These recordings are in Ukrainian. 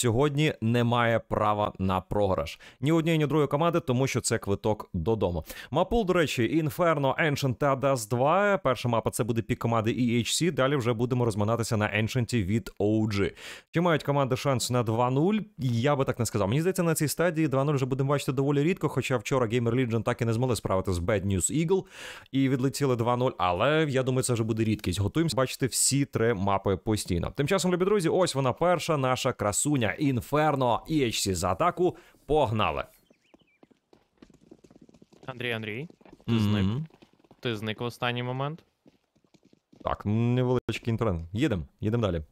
сьогодні не має права на програш ні однієї, ні другої команди, тому що це квиток додому. Мапул, до речі, Інферно, Ancient та Dust 2. Перша мапа це буде пік команди EHC, Далі вже будемо розминатися на Ancient від OG. Чи мають команди шанс на 2-0? Я би так не сказав. Мені здається, на цій стадії 2-0 вже будемо бачити доволі рідко. Хоча вчора Gamer Legion так і не змогли справити з Bad News Eagle і відлетіли 2-0. Але я думаю, це вже буде рідкість. Готуємося бачити всі три мапи постійно. Тим часом, любі друзі, ось вона перша наша красуня. Інферно і HC за атаку. Погнали. Андрій Андрій. Ти mm -hmm. зник. Ти зник в останній момент. Так, невеличкий інтернет. Їдемо, їдемо далі.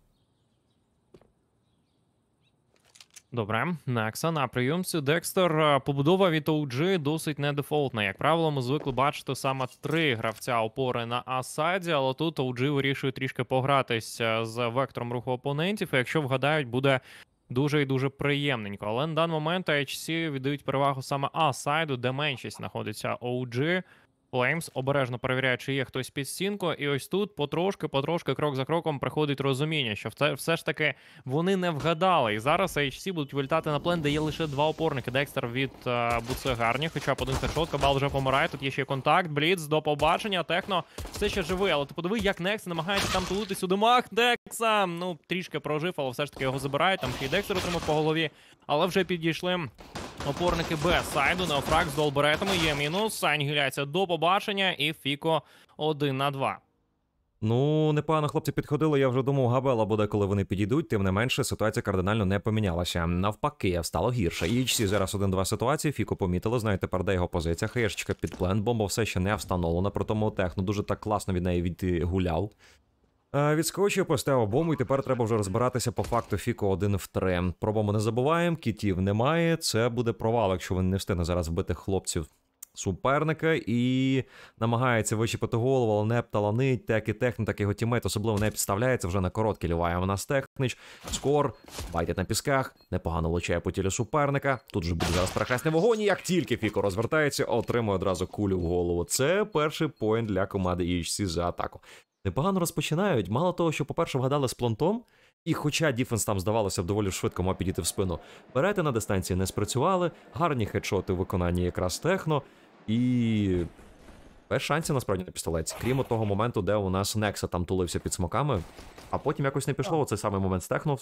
Добре, Некса на прийомці Декстер е, побудова від OG досить недефолтна. Як правило, ми звикли бачити саме три гравця опори на асаді, але тут OG вирішує трішки погратися е, з вектором руху опонентів. і Якщо вгадають, буде Дуже і дуже приємненько. Але на даний момент HC віддають перевагу саме А-сайду, де меншість знаходиться OG. Флеймс, обережно перевіряє, чи є хтось під стінку. І ось тут потрошки, потрошки, крок за кроком приходить розуміння, що це все ж таки вони не вгадали. І зараз HC будуть вилітати на плен, де є лише два опорники. Декстер від е, Буце гарні, хоча б один хедшот, Кабал вже помирає. Тут є ще контакт. Бліц, до побачення. Техно все ще живий. Але ти подиви, як Некс намагається там тулутись у димах. Декса. Ну трішки прожив, але все ж таки його забирають. Там ще й Декстер отримав по голові, але вже підійшли. Опорники без сайду, Неофраг з долберетами є мінус. Ангіляція до побачення, і Фіко 1 на 2. Ну, непогано хлопці підходили. Я вже думав, габела буде, коли вони підійдуть. Тим не менше, ситуація кардинально не помінялася. Навпаки, стало гірше. Ічсі зараз один-два ситуації. Фіко помітили. Знаєте, тепер де його позиція. Хаєшечка під плент, бомба все ще не встановлена. При тому техно ну, дуже так класно від неї відгуляв. Е, відскочив, поставив бому, і тепер треба вже розбиратися по факту Фіко один в три. Про бому не забуваємо, кітів немає. Це буде провал, якщо він не встигне зараз вбити хлопців суперника і намагається вичіпити голову, але не пталанить. Так і технік, так і його тімейт особливо не підставляється вже на короткий ліває в нас техніч. Скор байтять на пісках, непогано влучає по тілі суперника. Тут же буде зараз прекрасний вогонь. як тільки Фіко розвертається, отримує одразу кулю в голову. Це перший поінт для команди EHC за атаку непогано розпочинають. Мало того, що, по-перше, вгадали з плонтом. і хоча Діфенс там здавалося б доволі швидко мав підійти в спину, перети на дистанції не спрацювали, гарні хедшоти в виконанні якраз техно, і без шансів насправді на пістолець. Крім того моменту, де у нас Некса там тулився під смоками, а потім якось не пішло оцей самий момент з техно.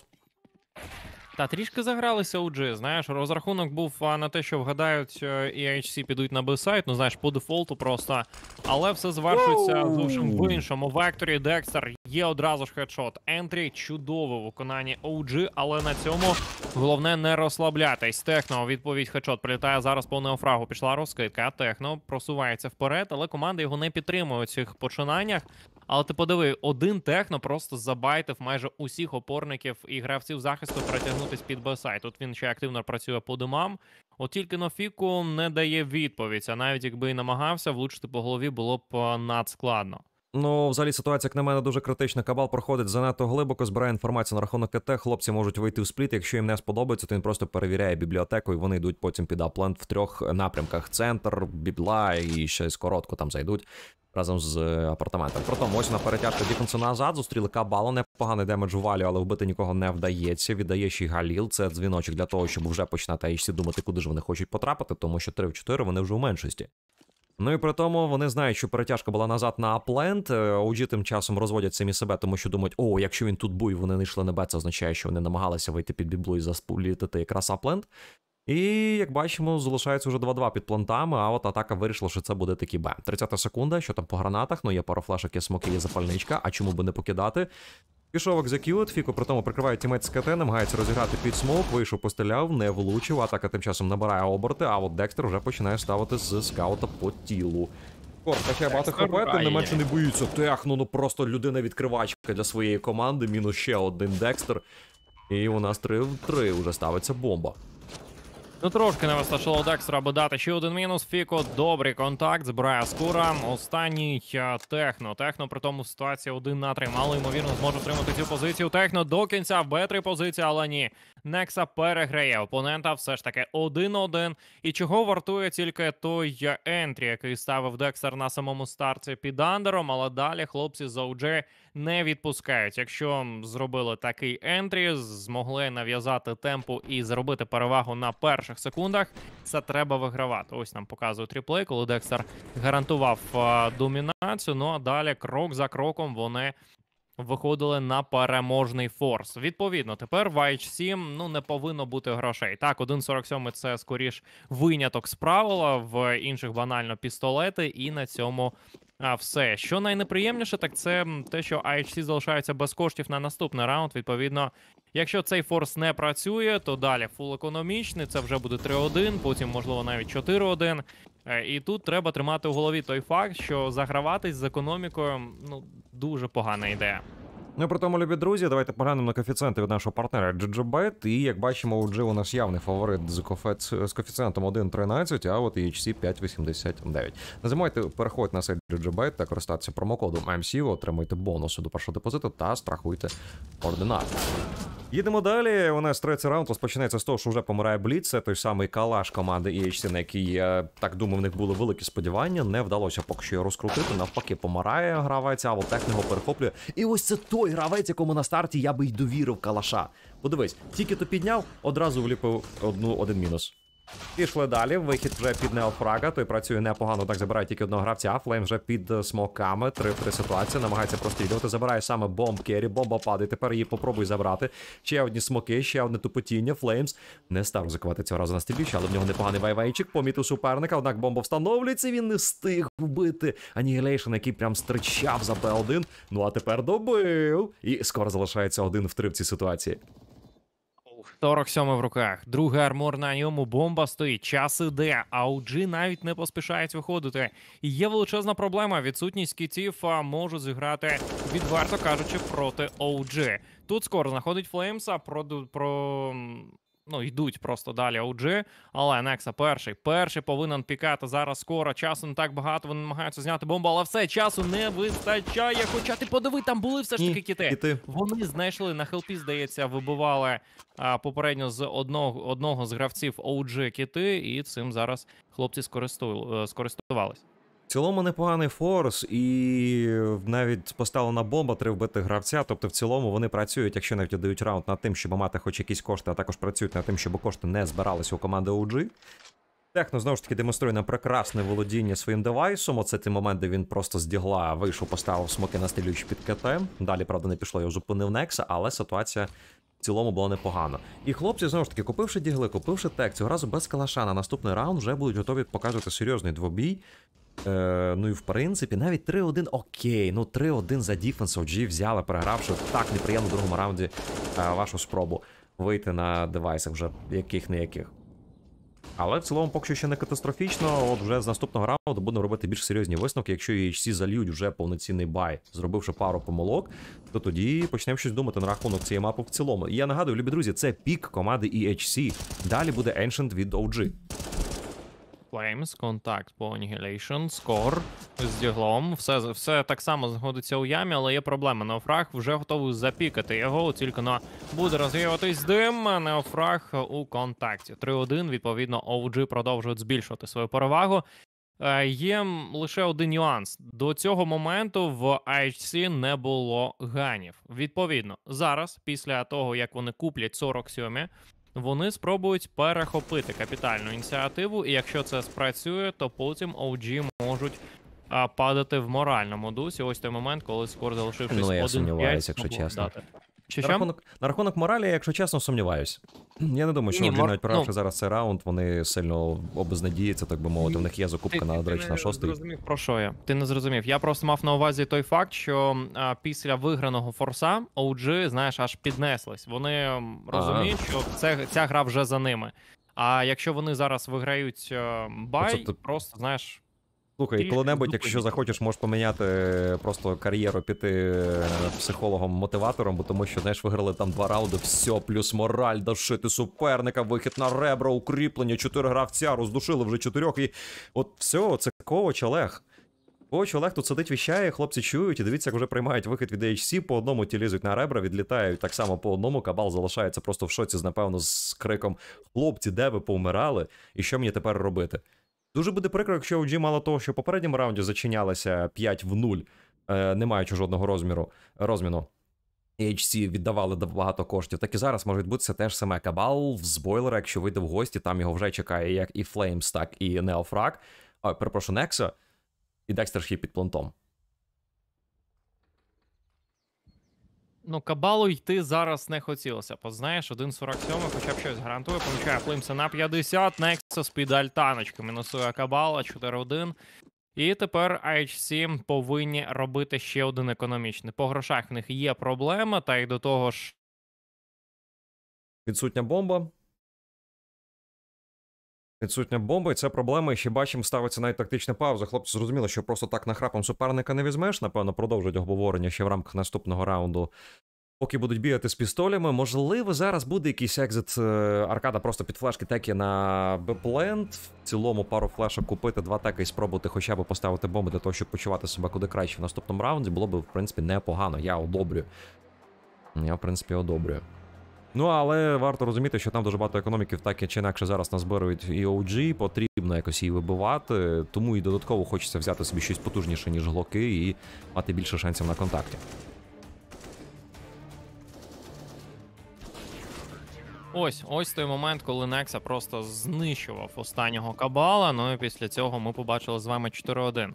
Та трішки загралися у G, Знаєш, розрахунок був на те, що вгадають, е, і HC підуть на B-сайт, ну знаєш, по дефолту просто. Але все звершується зовсім в іншому векторі. Декстер є одразу ж хедшот. Ентрі чудове в виконанні OG, але на цьому головне не розслаблятись. Техно відповідь хедшот прилітає зараз по неофрагу. Пішла розкидка. Техно просувається вперед, але команда його не підтримує у цих починаннях. Але ти подиви, один техно просто забайтив майже усіх опорників і гравців захисту протягнув повернутися під Бесай. Тут він ще активно працює по димам. От тільки Нофіку не дає відповідь, а навіть якби і намагався влучити по голові, було б е, надскладно. Ну, взагалі, ситуація, як на мене, дуже критична. Кабал проходить занадто глибоко, збирає інформацію на рахунок КТ. Хлопці можуть вийти в спліт. Якщо їм не сподобається, то він просто перевіряє бібліотеку, і вони йдуть потім під аплент в трьох напрямках: центр, бібла і ще з коротко там зайдуть. Разом з е, апартаментом. Протом ось на перетяжку Діконса назад. Зустріли кабалу, Непоганий демедж у валю, але вбити нікого не вдається. Віддає ще й Галіл. Це дзвіночок для того, щоб вже починати HC думати, куди ж вони хочуть потрапити, тому що 3 в 4 вони вже у меншості. Ну і при тому вони знають, що перетяжка була назад на Апленд. Е, OG тим часом розводять самі себе, тому що думають, о, якщо він тут буй, вони не йшли на Б, це означає, що вони намагалися вийти під біблу і заспулітити якраз Апленд. І як бачимо, залишається вже 2-2 під плантами, а от атака вирішила, що це буде такі Б. 30 секунда, що там по гранатах, ну є пара флешок, є смоки, є запальничка, а чому би не покидати? Пішов екзекют, Фіко при тому прикриває тімець з КТ, намагається розіграти під смок. вийшов, постріляв, не влучив. Атака тим часом набирає оберти, а от Декстер вже починає ставити з скаута по тілу. Кор, качає багато хп, тим не менше не боїться. Тех, ну, ну просто людина-відкривачка для своєї команди, мінус ще один Декстер. І у нас 3 в 3 вже ставиться бомба. Ну трошки не вистачило Дексера, аби дати ще один мінус. Фіко добрий контакт. Збирає Скура. Останній е, техно. Техно при тому ситуація один на три. Мало ймовірно зможе отримати цю позицію. Техно до кінця в Б3 позиція, але ні. Некса переграє опонента. Все ж таки 1-1. І чого вартує тільки той е, ентрі, який ставив Дексер на самому старті під андером. Але далі хлопці за OG не відпускають. Якщо зробили такий ентрі, змогли нав'язати темпу і зробити перевагу на перших перших секундах. Це треба вигравати. Ось нам показує тріплей, коли Декстер гарантував е, домінацію. Ну а далі крок за кроком вони. Виходили на переможний форс. Відповідно, тепер в IH7 ну не повинно бути грошей. Так, 1.47 це скоріш виняток з правила, в інших банально пістолети, і на цьому а все, що найнеприємніше, так це те, що IHC залишаються без коштів на наступний раунд. Відповідно, якщо цей форс не працює, то далі фул економічний. Це вже буде 3-1, потім, можливо, навіть 4-1. Е, і тут треба тримати у голові той факт, що заграватись з економікою ну дуже погана ідея. Ну і при тому, любі друзі, давайте поглянемо на коефіцієнти від нашого партнера GGBet. І як бачимо, у G у нас явний фаворит з коефіцієнтом 1.13, а от EHC 5.89. Не забувайте переходити на сайт GGBet та користатися промокодом MC, отримуйте бонуси до першого депозиту та страхуйте ординар. Їдемо далі. У нас третій раунд розпочинається з того, що вже помирає Бліц. Це той самий калаш команди EHC, на який, я так думаю, в них були великі сподівання. Не вдалося поки що його розкрутити. Навпаки, помирає гравець, а Волтехнего перехоплює. І ось це той гравець, якому на старті я би й довірив калаша. Подивись, тільки то підняв, одразу вліпив одну один мінус. Пішли далі. Вихід вже під неофрага. Той працює непогано, так забирає тільки одного гравця. Флейм вже під е, смоками. 3-3 ситуація. Намагається прострілювати. Забирає саме бомб керрі. Бомба падає. Тепер її попробуй забрати. Ще одні смоки, ще одне тупотіння. Флеймс не став ризикувати цього разу на стрільбіч, але в нього непоганий вайвайчик. Помітив суперника. Однак бомба встановлюється. Він не встиг вбити. Анігілейшн, який прям стричав за Б1. Ну а тепер добив. І скоро залишається один в три в цій ситуації. 47 в руках. Другий армор на ньому бомба стоїть. Час іде. А OG навіть не поспішають виходити. І є величезна проблема. Відсутність кітів може зіграти відверто кажучи проти OG. Тут скоро знаходить Флеймса, про про ну йдуть просто далі OG, але Некса перший. Перший повинен пікати зараз скоро. Часу не так багато. Вони намагаються зняти бомбу, але все часу не вистачає. Хоча ти подиви, там були все ж таки кіти. кіти. Вони знайшли на хелпі, здається, вибивали а, попередньо з одного одного з гравців OG кіти, і цим зараз хлопці е, скористувались. В цілому непоганий форс, і навіть поставлена бомба, три вбити гравця. Тобто, в цілому вони працюють, якщо навіть дають раунд над тим, щоб мати хоч якісь кошти, а також працюють над тим, щоб кошти не збиралися у команди OG. Техно знову ж таки демонструє нам прекрасне володіння своїм девайсом. Оце ті момент, де він просто з дігла вийшов, поставив смоки на стрілюючі під КТ. Далі, правда, не пішло, його зупинив Некса, але ситуація цілому було непогано. І хлопці знову ж таки купивши дігли, купивши тек, цього разу без калаша на наступний раунд вже будуть готові показувати серйозний двобій. Е, Ну і в принципі, навіть 3-1 окей. Ну 3-1 за Defense OG взяли, перегравши так неприємно в другому раунді е, вашу спробу вийти на девайсах вже яких-не яких. Але в цілому, поки що ще не катастрофічно. От вже з наступного раунду будемо робити більш серйозні висновки. Якщо EHC зальють вже повноцінний бай, зробивши пару помилок, то тоді почнемо щось думати на рахунок цієї мапи в цілому. І я нагадую, любі друзі, це пік команди EHC. Далі буде Ancient від OG. Flames, контакт по Annihilation, Скор з діглом. Все все так само знаходиться у ямі, але є проблема. Неофраг вже готовий запікати його, тільки на буде розвіюватись дим. Неофраг у контакті. 3-1, відповідно, OG продовжують збільшувати свою перевагу. Е, є лише один нюанс. До цього моменту в IHC не було ганів. Відповідно, зараз, після того як вони куплять 47, вони спробують перехопити капітальну ініціативу, і якщо це спрацює, то потім OG можуть а, падати в моральному дусі. Ось той момент, коли скор залишившись. Ну, я сумніваюся, якщо чесно. Дати. Що на, рахунок, на рахунок моралі, якщо чесно, сумніваюсь. Я не думаю, що Ні, мор... ну... зараз цей раунд, вони сильно обезнадіються, так би мовити. В них є закупка на речі, на шостий. Ти не зрозумів про що я. Ти не зрозумів. Я просто мав на увазі той факт, що а, після виграного форса OG, знаєш, аж піднеслись. Вони розуміють, що це, ця гра вже за ними. А якщо вони зараз виграють е, бай, це, просто знаєш. Слухай, коли-небудь, якщо захочеш, можеш поміняти е, просто кар'єру, піти е, психологом-мотиватором, бо тому що, знаєш, виграли там два раунди, все, плюс мораль, дошити суперника, вихід на ребра, укріплення, чотири гравця, роздушили вже чотирьох. І от все, це коуч Олег. Коуч Олег тут сидить, віщає, хлопці чують, і дивіться, як вже приймають вихід від HC, по одному ті лізуть на ребра, відлітають так само по одному. Кабал залишається просто в шоці, напевно, з криком: Хлопці, де ви повмирали? І що мені тепер робити? Дуже буде прикро, якщо OG мало того, що в попередньому раунді зачинялися 5 в 0, е, не маючи жодного розміру розміну. HC віддавали багато коштів. Так і зараз може відбутися теж саме кабал з бойлера, якщо вийде в гості, там його вже чекає як і Flames, так і Неофраг. Ой, перепрошую, Nexo, і Декстер ще під плантом. Ну, кабалу йти зараз не хотілося. Познаєш, 1.47, хоча б щось гарантує. Помічає Флимса на 50. Нексус під альтаночку. Мінусує кабала 4-1. І тепер H7 повинні робити ще один економічний. По грошах в них є проблема, та й до того ж. Відсутня бомба. Відсутня бомба, і це проблема. І ще бачимо, ставиться навіть тактична пауза. Хлопці зрозуміли, що просто так нахрапом суперника не візьмеш. Напевно, продовжують обговорення ще в рамках наступного раунду. Поки будуть бігати з пістолями, можливо, зараз буде якийсь екзит е, аркада просто під флешки теки на Бепленд. В цілому пару флешок купити, два теки і спробувати хоча б поставити бомби для того, щоб почувати себе куди краще в наступному раунді, було б, в принципі, непогано. Я одобрю. Я, в принципі, одобрюю. Ну але варто розуміти, що там дуже багато економіків, так чи інакше зараз назбирають і OG, потрібно якось її вибивати, тому і додатково хочеться взяти собі щось потужніше, ніж глоки, і мати більше шансів на контакті. Ось ось той момент, коли Некса просто знищував останнього кабала. Ну і після цього ми побачили з вами 4-1.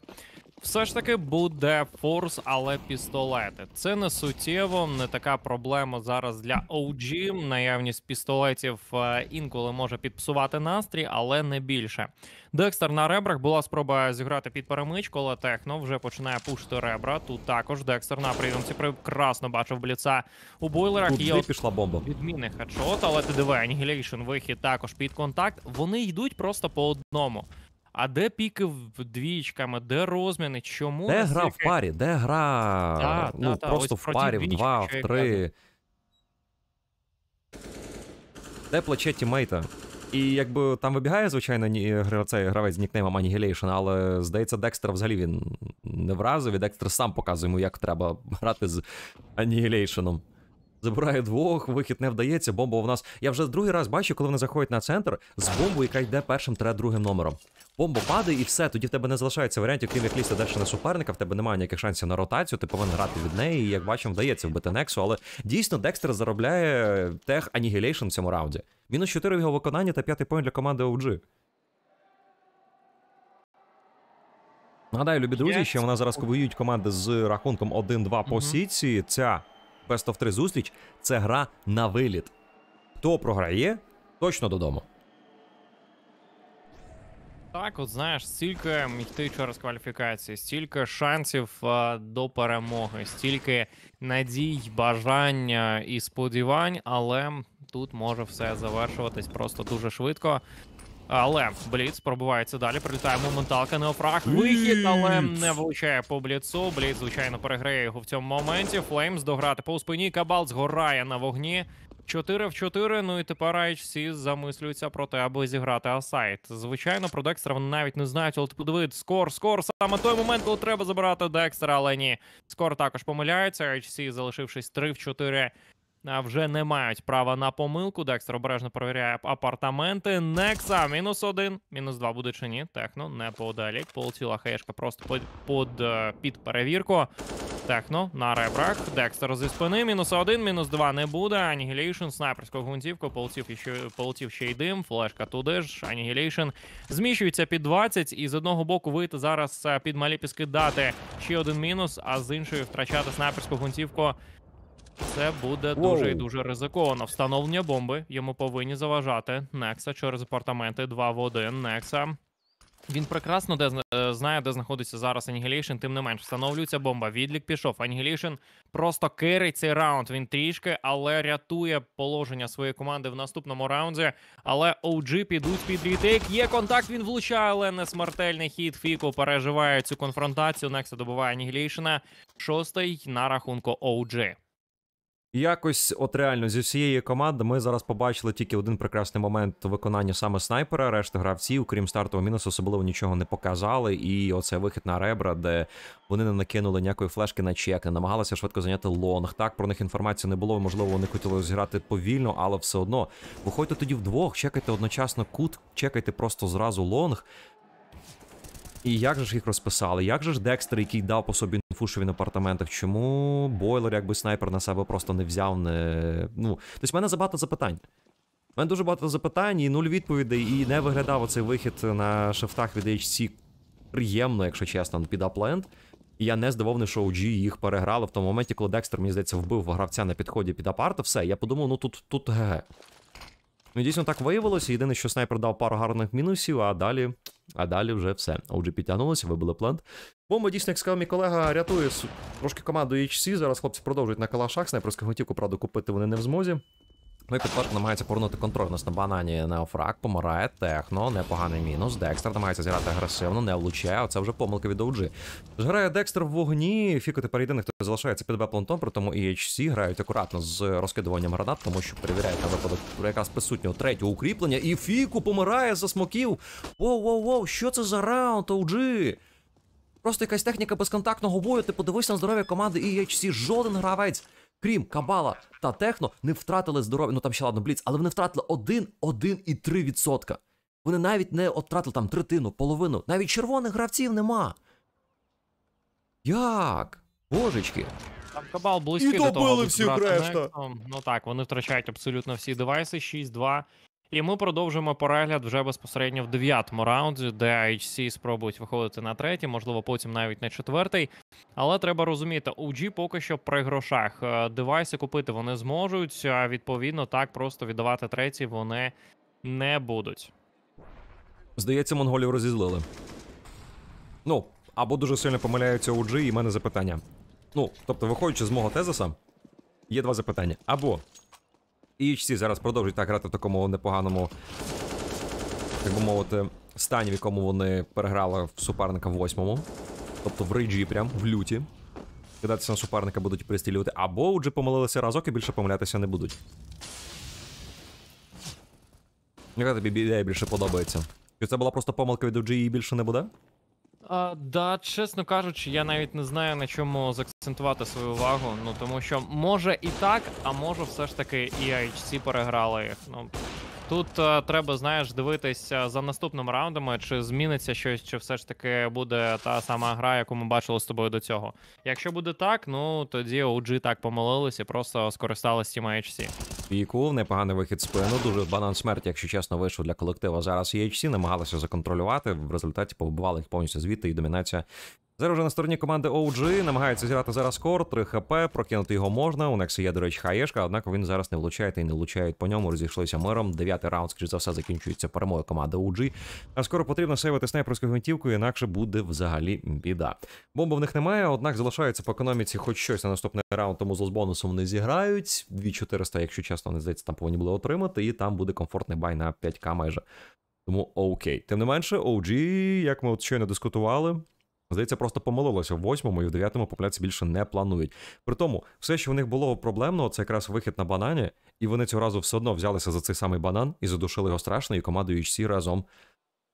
Все ж таки буде форс, але пістолети. Це не суттєво, не така проблема зараз для OG. Наявність пістолетів е, інколи може підпсувати настрій, але не більше. Декстер на ребрах була спроба зіграти під перемичку, але техно вже починає пушити ребра. Тут також Декстер на прийомці прекрасно бачив бліца у бойлерах. Тут Є пішла бомба. Відмінний хедшот, але ти ТДВ, Annihilation, вихід також під контакт. Вони йдуть просто по одному. А де піки двічками, де розміни? Чому де гра в парі? Де гра та, ну, та, просто в парі, в два, в три. Де плече тімейта? І якби там вибігає, звичайно, цей гравець з нікнеймом Annihilation, але здається, Декстер взагалі він не вразив, і Декстер сам показує йому, як треба грати з Annihilation. Забирає двох, вихід не вдається, бомба у нас. Я вже другий раз бачу, коли вони заходять на центр з бомбою, яка йде першим тре другим номером. Бомба падає і все, тоді в тебе не залишається варіантів, крім як лізти далі на суперника, в тебе немає ніяких шансів на ротацію, ти повинен грати від неї, і як бачимо, вдається вбити Нексу, але дійсно Декстер заробляє тех Annihilation в цьому раунді. Мінус 4 в його виконанні та 5 поінт для команди OG. Нагадаю, любі друзі, що в нас зараз воюють команди з рахунком 1-2 по сіці. Ця Best of 3 зустріч це гра на виліт. Хто програє, точно додому. Так, от знаєш, стільки йти через кваліфікації, стільки шансів а, до перемоги, стільки надій, бажання і сподівань, але тут може все завершуватись просто дуже швидко. Але Бліц пробивається далі. Прилітає моменталка, неофраг. Вихід, але не влучає по бліцу. Бліц, звичайно, переграє його в цьому моменті. Флеймс дограти по спині. Кабал згорає на вогні. 4 в 4, ну і тепер HC замислюються про те, аби зіграти асайт. Звичайно, про Декстера вони навіть не знають, але подивити типу, скор, скор. Саме той момент, коли треба забирати Декстера, але ні. Скор також помиляється. HC залишившись 3 в 4 вже не мають права на помилку. Декстер обережно перевіряє апартаменти. Некса мінус один, мінус два буде чи ні. Техно не подалік. Полетіла хаєшка просто під, під, е, під перевірку. Техно на ребрах. Декстер зі спини. Мінус один, мінус два не буде. Анігілейшн, снайперську гунтівку, полетів ще, полетів ще й дим. Флешка туди ж. Анігілейшн зміщується під 20. І з одного боку вийти зараз е, під малі піски дати ще один мінус, а з іншої втрачати снайперську гунтівку. Це буде дуже і дуже ризиковано. Встановлення бомби йому повинні заважати. Некса через апартаменти 2 в 1. Некса. Він прекрасно де е, знає, де знаходиться зараз Ангелішн, тим не менш, встановлюється бомба. Відлік пішов. Ангелішн просто кирить цей раунд. Він трішки, але рятує положення своєї команди в наступному раунді. Але OG підуть під рітейк. Є контакт, він влучає, але не смертельний хід. Фіку переживає цю конфронтацію. Некса добуває Ангелішна. Шостий на рахунку OG. Якось, от реально, зі всієї команди ми зараз побачили тільки один прекрасний момент виконання саме снайпера. Решта гравців, крім стартового мінусу, особливо нічого не показали. І оце вихід на ребра, де вони не накинули ніякої флешки на чек, не намагалися швидко зайняти лонг. Так про них інформації не було. Можливо, вони хотіли зіграти повільно, але все одно виходьте тоді вдвох. Чекайте одночасно кут, чекайте просто зразу лонг. І як же ж їх розписали? Як же ж Декстер, який дав по собі інфу, що він апартаментах? Чому бойлер, якби снайпер на себе просто не взяв? не... Ну, Тобто в мене забагато запитань. У мене дуже багато запитань і нуль відповідей, і не виглядав оцей вихід на шифтах від HC приємно, якщо чесно, ну, під Апленд. І я не здивований, що OG їх переграли в тому моменті, коли Декстер, мені здається, вбив гравця на підході під апарта. Все, я подумав, ну тут тут ГГ. Ну, дійсно так виявилося. Єдине, що снайпер дав пару гарних мінусів, а далі а далі вже все. OG підтягнулося, вибили плант. Бомба, дійсно, як сказав мій колега, рятує трошки команду HC. Зараз хлопці продовжують на калашах. Снайперську готівку, правда, купити вони не в змозі. Ну і підпад намагається повернути контроль нас на банані Неофраг, помирає техно, непоганий мінус. Декстер намагається зіграти агресивно, не влучає. Оце вже помилка від OG. Грає Декстер в вогні. Фіко тепер єдиний, хто залишається під беплантом, при тому EHC грають акуратно з розкидуванням гранат, тому що перевіряють на випадок якраз присутнього третього укріплення. І Фіку помирає за смоків. Воу-воу-воу, що це за раунд, OG? Просто якась техніка безконтактного бою. Ти типу, подивися на здоров'я команди EHC. Жоден гравець крім Кабала та Техно, не втратили здоров'я. Ну там ще ладно, бліц, але вони втратили 1, 1 і 3%. Вони навіть не втратили там третину, половину. Навіть червоних гравців нема. Як? Божечки. Там кабал близький І до того, аби всі решта. Ну так, вони втрачають абсолютно всі девайси. 6-2. І ми продовжуємо перегляд вже безпосередньо в дев'ятому раунді, де HC спробують виходити на третій, можливо, потім навіть на четвертий. Але треба розуміти, OG поки що при грошах е, девайси купити вони зможуть, а відповідно так просто віддавати третій вони не будуть. Здається, монголів розізлили. Ну, або дуже сильно помиляються OG і мене запитання. Ну, тобто, виходячи з мого тезиса, є два запитання. Або і HC зараз продовжують так грати в такому непоганому, так би мовити, стані, в якому вони переграли в суперника в восьмому. Тобто в рейджі прям в люті. Кидатися на суперника будуть пристрілювати. Або вже помилилися разок і більше помилятися не будуть. Яка тобі ідея більше подобається? Чи це була просто помилка від OG e і більше не буде? А, Да, чесно кажучи, я навіть не знаю на чому заакцентувати свою увагу. Ну тому що може і так, а може все ж таки і IHC переграли їх. Ну Тут е, треба, знаєш, дивитися за наступними раундами, чи зміниться щось, чи все ж таки буде та сама гра, яку ми бачили з тобою до цього. Якщо буде так, ну тоді OG так помилились і просто скористалися тіма HC. Віку, непоганий вихід з пину, дуже банан смерті, якщо чесно, вийшов для колектива. Зараз і HC намагалися законтролювати. В результаті побували їх повністю звідти, і домінація Зараз вже на стороні команди OG намагаються зіграти зараз кор, 3 хп, прокинути його можна. У Нексі є, до речі, хаєшка, однак він зараз не влучає та й не влучають по ньому. Розійшлися миром. Дев'ятий раунд, скоріш за все, закінчується перемогою команди OG. А скоро потрібно сейвити снайперську гвинтівку, інакше буде взагалі біда. Бомби в них немає, однак залишається по економіці хоч щось на наступний раунд, тому з бонусом не зіграють. 400, якщо чесно, не здається, там повинні були отримати, і там буде комфортний бай на 5к майже. Тому окей. Тим не менше, OG, як ми от щойно дискутували. Здається, просто помилилося в восьмому і в дев'ятому популяції більше не планують. При тому, все, що в них було проблемно, це якраз вихід на банані, і вони цього разу все одно взялися за цей самий банан і задушили його страшно, і командою HC разом.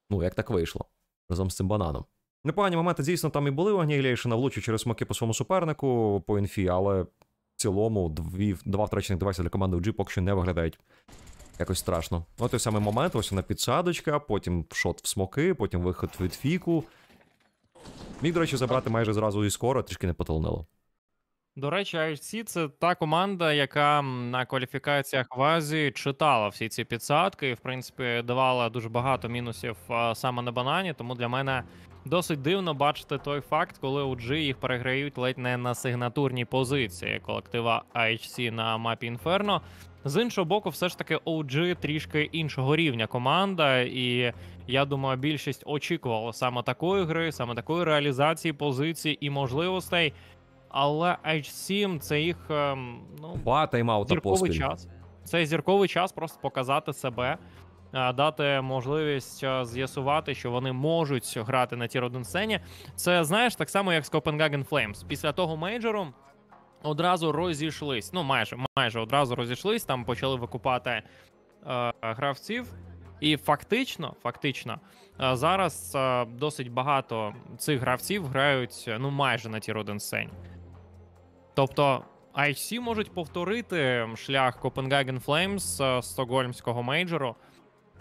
Ну, як так вийшло, разом з цим бананом. Непогані моменти, дійсно, там і були у Агнілейшина, влучив через смаки по своєму супернику по інфі, але в цілому дві, два втрачених девайси для команди OG поки що не виглядають. Якось страшно. Ну, той самий момент, ось вона підсадочка, потім шот в смоки, потім виход від фіку. Міг, до речі, забрати майже зразу і скоро, трішки не потолнило. До речі, IHC це та команда, яка на кваліфікаціях в Азії читала всі ці підсадки і, в принципі, давала дуже багато мінусів саме на банані. Тому для мене досить дивно бачити той факт, коли у G їх переграють ледь не на сигнатурній позиції колектива IHC на мапі Інферно. З іншого боку, все ж таки OG трішки іншого рівня команда і. Я думаю, більшість очікувала саме такої гри, саме такої реалізації позицій і можливостей. Але H7 це їх ем, ну, Два тайм поспіль. час. Це зірковий час просто показати себе, е, дати можливість е, з'ясувати, що вони можуть грати на тір 1 сцені. Це знаєш так само, як з Copenhagen Flames. Після того мейджору одразу розійшлись. Ну, майже майже одразу розійшлись, там почали викупати е, гравців. І фактично, фактично, е, зараз е, досить багато цих гравців грають е, ну майже на тір 1 сцені. Тобто IHC можуть повторити шлях Copenhagen Flames стокгольмського мейджору.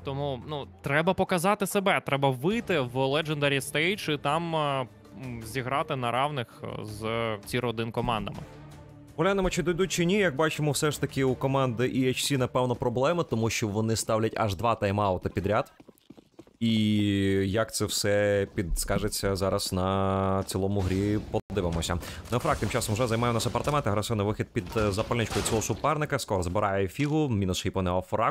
Тому ну, треба показати себе, треба вийти в Legendary Stage і там зіграти на равних з тір 1 командами. Глянемо, чи дойдуть чи ні, як бачимо, все ж таки у команди EHC, напевно, проблеми, тому що вони ставлять аж два тайм-аути підряд. І як це все підскажеться зараз на цілому грі по Дивимося. Ну, фрак тим часом вже займає у нас апартамент. Агресивний вихід під е, запальничкою цього суперника. Скоро збирає фігу, мінус хіп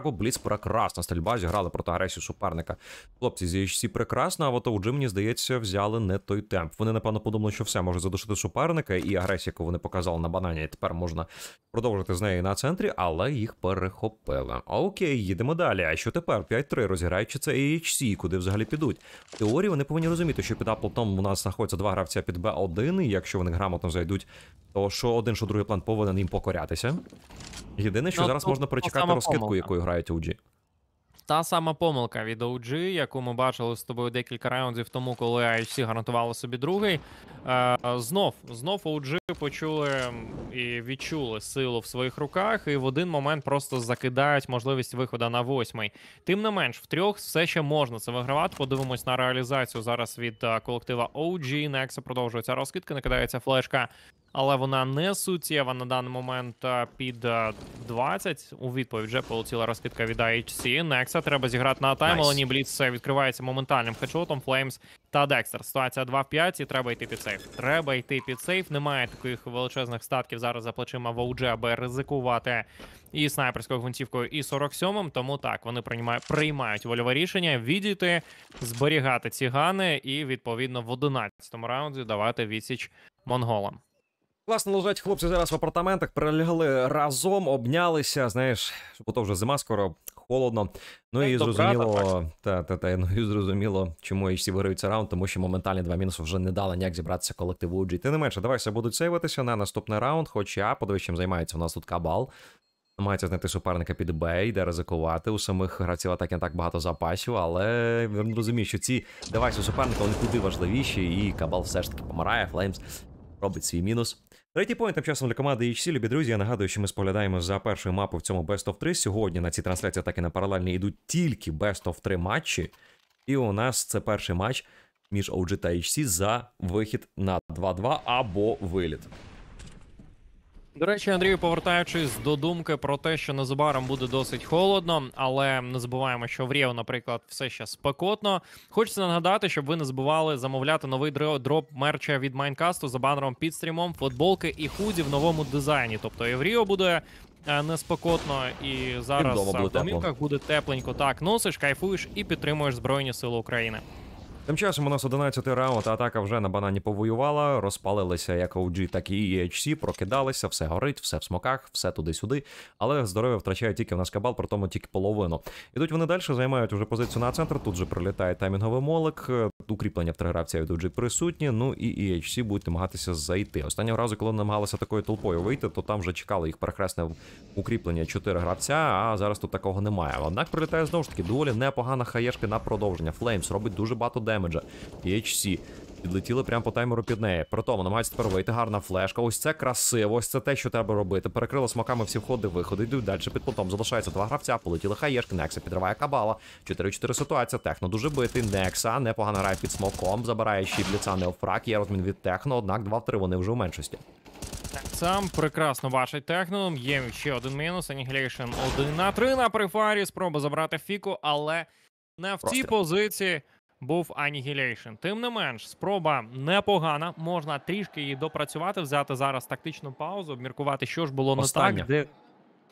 по Бліц прекрасна стрільба. Зіграли проти агресію суперника. Хлопці зі HC прекрасно, а от у Джим мені, здається, взяли не той темп. Вони, напевно, подумали, що все може задушити суперника, і агресія, яку вони показали на банані. Тепер можна продовжити з нею на центрі, але їх перехопили. Окей, їдемо далі. А що тепер? 5-3 розіграючи це HC, куди взагалі підуть. В теорії вони повинні розуміти, що під Аплтом у нас знаходяться два гравця під Б1 якщо вони грамотно зайдуть, то що один, що другий план повинен їм покорятися. Єдине, що ну, зараз можна перечекати розкидку, якою грають OG. Та сама помилка від OG, яку ми бачили з тобою декілька раундів тому, коли IHC гарантували собі другий. Е, знов знов OG почули і відчули силу в своїх руках, і в один момент просто закидають можливість виходу на восьмий. Тим не менш, в трьох все ще можна це вигравати. Подивимось на реалізацію зараз від е, колектива OG. Некса продовжується розкидка, накидається флешка але вона не суттєва на даний момент під 20. У відповідь вже полетіла розпітка від IHC. Некса треба зіграти на тайм, але ні, Бліц е, відкривається моментальним хедшотом, Флеймс та Декстер. Ситуація 2 в 5 і треба йти під сейф. Треба йти під сейф. Немає таких величезних статків зараз за плечима в OG, аби ризикувати і снайперською гвинтівкою, і 47-м. Тому так вони приймають приймають вольове рішення відійти, зберігати ці гани і відповідно в 11-му раунді давати відсіч монголам. Класно лежать хлопці зараз в апартаментах, прилягли разом, обнялися. Знаєш, бо то вже зима скоро холодно. Ну і зрозуміло, та та та ну і зрозуміло, чому HC виграють цей раунд, тому що моментальні два мінуси вже не дали ніяк зібратися колективу OG. Ти не менше, давайся будуть сейвитися на наступний раунд. Хоча подивись, чим займається у нас тут кабал. Мається знайти суперника під Б, йде ризикувати. У самих гравців атаки не так багато запасів, але він розуміє, що ці девайси суперника вони куди важливіші, і кабал все ж таки помирає. Флеймс робить свій мінус. Третій ну, поінт тим часом для команди HC, любі друзі. Я нагадую, що ми споглядаємо за першою мапою в цьому Best of 3. Сьогодні на цій трансляції так і на паралельні йдуть тільки Best of 3 матчі. І у нас це перший матч між OG та HC за вихід на 2-2 або виліт. До речі, Андрію, повертаючись до думки про те, що незабаром буде досить холодно, але не забуваємо, що в Ріо, наприклад, все ще спекотно. Хочеться нагадати, щоб ви не забували замовляти новий дроп мерча від Майнкасту за банером під стрімом, футболки і худі в новому дизайні. Тобто і в Ріо буде е, не спекотно, і зараз і в домівках буде тепленько. Так носиш, кайфуєш і підтримуєш Збройні Сили України. Тим часом у нас 11 й раунд, атака вже на банані повоювала, розпалилися як OG, так і EHC, прокидалися, все горить, все в смоках, все туди-сюди. Але здоров'я втрачає тільки в нас кабал, при тому тільки половину. Ідуть вони далі, займають вже позицію на центр. Тут же прилітає таймінговий молик, укріплення в три гравця від OG присутні. Ну і EHC будуть намагатися зайти. Останнього разу, коли намагалися такою толпою вийти, то там вже чекали їх перехресне укріплення 4 гравця. А зараз тут такого немає. Однак прилітає знову ж таки доволі непогана хаєшка на продовження. Флеймс робить дуже багато демеджа. THC Підлетіли прямо по таймеру під неї. Притом намагається тепер вийти. Гарна флешка. Ось це красиво, ось це те, що треба робити. Перекрила смаками всі входи, виходи. Йдуть далі під плотом. Залишається два гравця. Полетіли хаєшки. Некса підриває кабала. 4-4 ситуація. Техно дуже битий. Некса непогано грає під смоком. Забирає ще бліца неофрак. Є розмін від техно. Однак 2-3 вони вже у меншості. Сам прекрасно бачить техно. Є ще один мінус. Анігілейшн 1 на 3 на прифарі. Спроба забрати фіку, але не в цій Прості. позиції був Annihilation. Тим не менш, спроба непогана. Можна трішки її допрацювати, взяти зараз тактичну паузу, обміркувати, що ж було Остання. не так. де...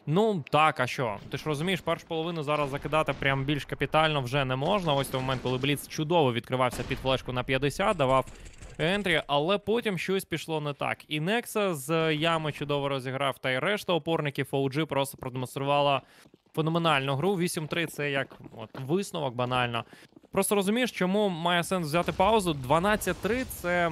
Ну так, а що? Ти ж розумієш, першу половину зараз закидати прям більш капітально вже не можна. Ось той момент, коли Бліц чудово відкривався під флешку на 50, давав ентрі, але потім щось пішло не так. І Некса з ями чудово розіграв, та й решта опорників OG просто продемонструвала феноменальну гру. 8-3 це як от висновок банально. Просто розумієш, чому має сенс взяти паузу. 12-3 це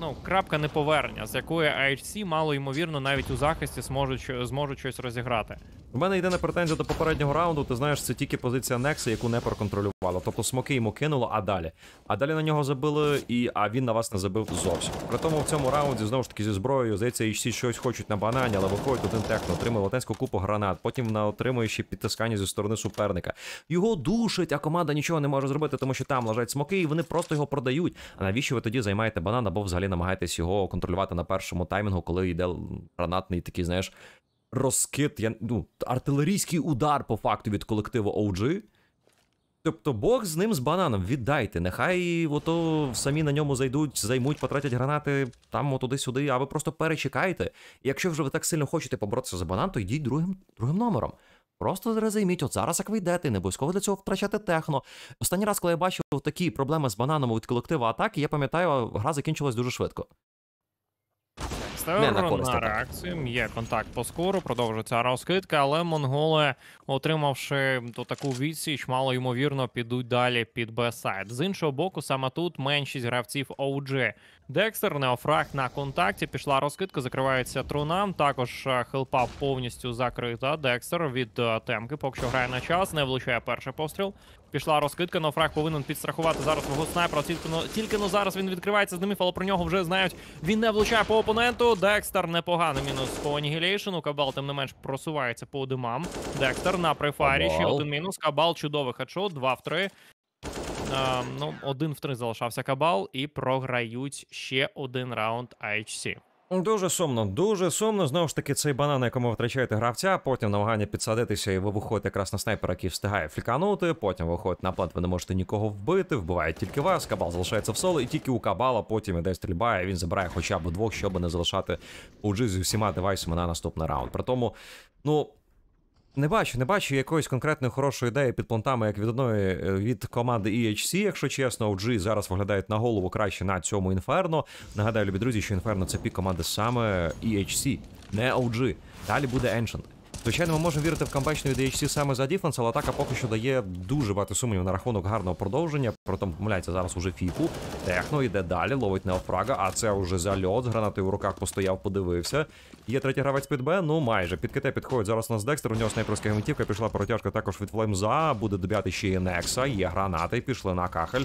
ну, крапка неповернення, з якої IHC мало ймовірно навіть у захисті зможуть, зможуть щось розіграти. У мене єдина претензія до попереднього раунду, ти знаєш, це тільки позиція Некса, яку не проконтролювала. Тобто смоки йому кинуло, а далі. А далі на нього забили, і а він на вас не забив зовсім. При тому в цьому раунді знову ж таки зі зброєю здається, і всі щось хочуть на банані, але виходить один техно, отримує латенську купу гранат, потім на отримує ще підтискання зі сторони суперника. Його душить, а команда нічого не може зробити, тому що там лежать смоки, і вони просто його продають. А навіщо ви тоді займаєте банан або взагалі намагаєтесь його контролювати на першому таймінгу, коли йде гранатний такий, знаєш розкид. Я, ну, Артилерійський удар по факту від колективу OG. Тобто Бог з ним з бананом віддайте. Нехай ото самі на ньому зайдуть, займуть, потратять гранати там туди-сюди, а ви просто перечекайте. І якщо вже ви так сильно хочете поборотися за банан, то йдіть другим другим номером. Просто займіть, от зараз як ви йдете, не обов'язково для цього втрачати техно. Останній раз, коли я бачив такі проблеми з бананом від колективу атаки, я пам'ятаю, гра закінчилась дуже швидко. Не на реакцію є контакт по скору, продовжується розкидка, але монголи, отримавши до таку відсіч, мало ймовірно підуть далі під Б-сайд. З іншого боку, саме тут меншість гравців OG. Декстер, Неофраг на контакті. Пішла розкидка, закривається трунам. Також е, хелпа повністю закрита. Декстер від е, темки, поки що грає на час, не влучає перший постріл. Пішла розкидка, но фраг повинен підстрахувати зараз свого снайпера. Тільки ну, тільки ну зараз він відкривається з неміф, але про нього вже знають. Він не влучає по опоненту. Декстер непоганий мінус по анігілейшену. Кабал, тим не менш, просувається по димам. Декстер на префарі. Ще один мінус. Кабал чудовий хедшот. Два в три. А, ну, один в три залишався кабал, і програють ще один раунд IHC. Дуже сумно, дуже сумно. Знову ж таки, цей банан, на якому ви втрачаєте гравця, потім намагання підсадитися, і ви виходите якраз на снайпера, який встигає фліканути. Потім виходить на плат, ви не можете нікого вбити, Вбиває тільки вас. Кабал залишається в соло, і тільки у кабала потім іде стрільба, і він забирає хоча б двох, щоб не залишати у джизі всіма девайсами на наступний раунд. При тому, ну. Не бачу, не бачу якоїсь конкретної хорошої ідеї під понтами, як від одної е, від команди EHC, якщо чесно, OG зараз виглядають на голову краще на цьому інферно. Нагадаю, любі друзі, що інферно це пік команди саме EHC, не OG. Далі буде Ancient. Звичайно, ми можемо вірити в комбачну від DHC саме за діфенс, але атака поки що дає дуже багато сумнівів на рахунок гарного продовження. Протом помиляється зараз уже фіку. Техно йде далі, ловить неофрага, а це уже зальот. З гранатою в руках постояв, подивився. Є третій гравець під Б, ну майже. Під КТ підходить зараз у нас Декстер. У нього снайперська гвинтівка, пішла протяжка також від Флеймза. Буде доб'яти ще і Некса. Є гранати, пішли на кахель.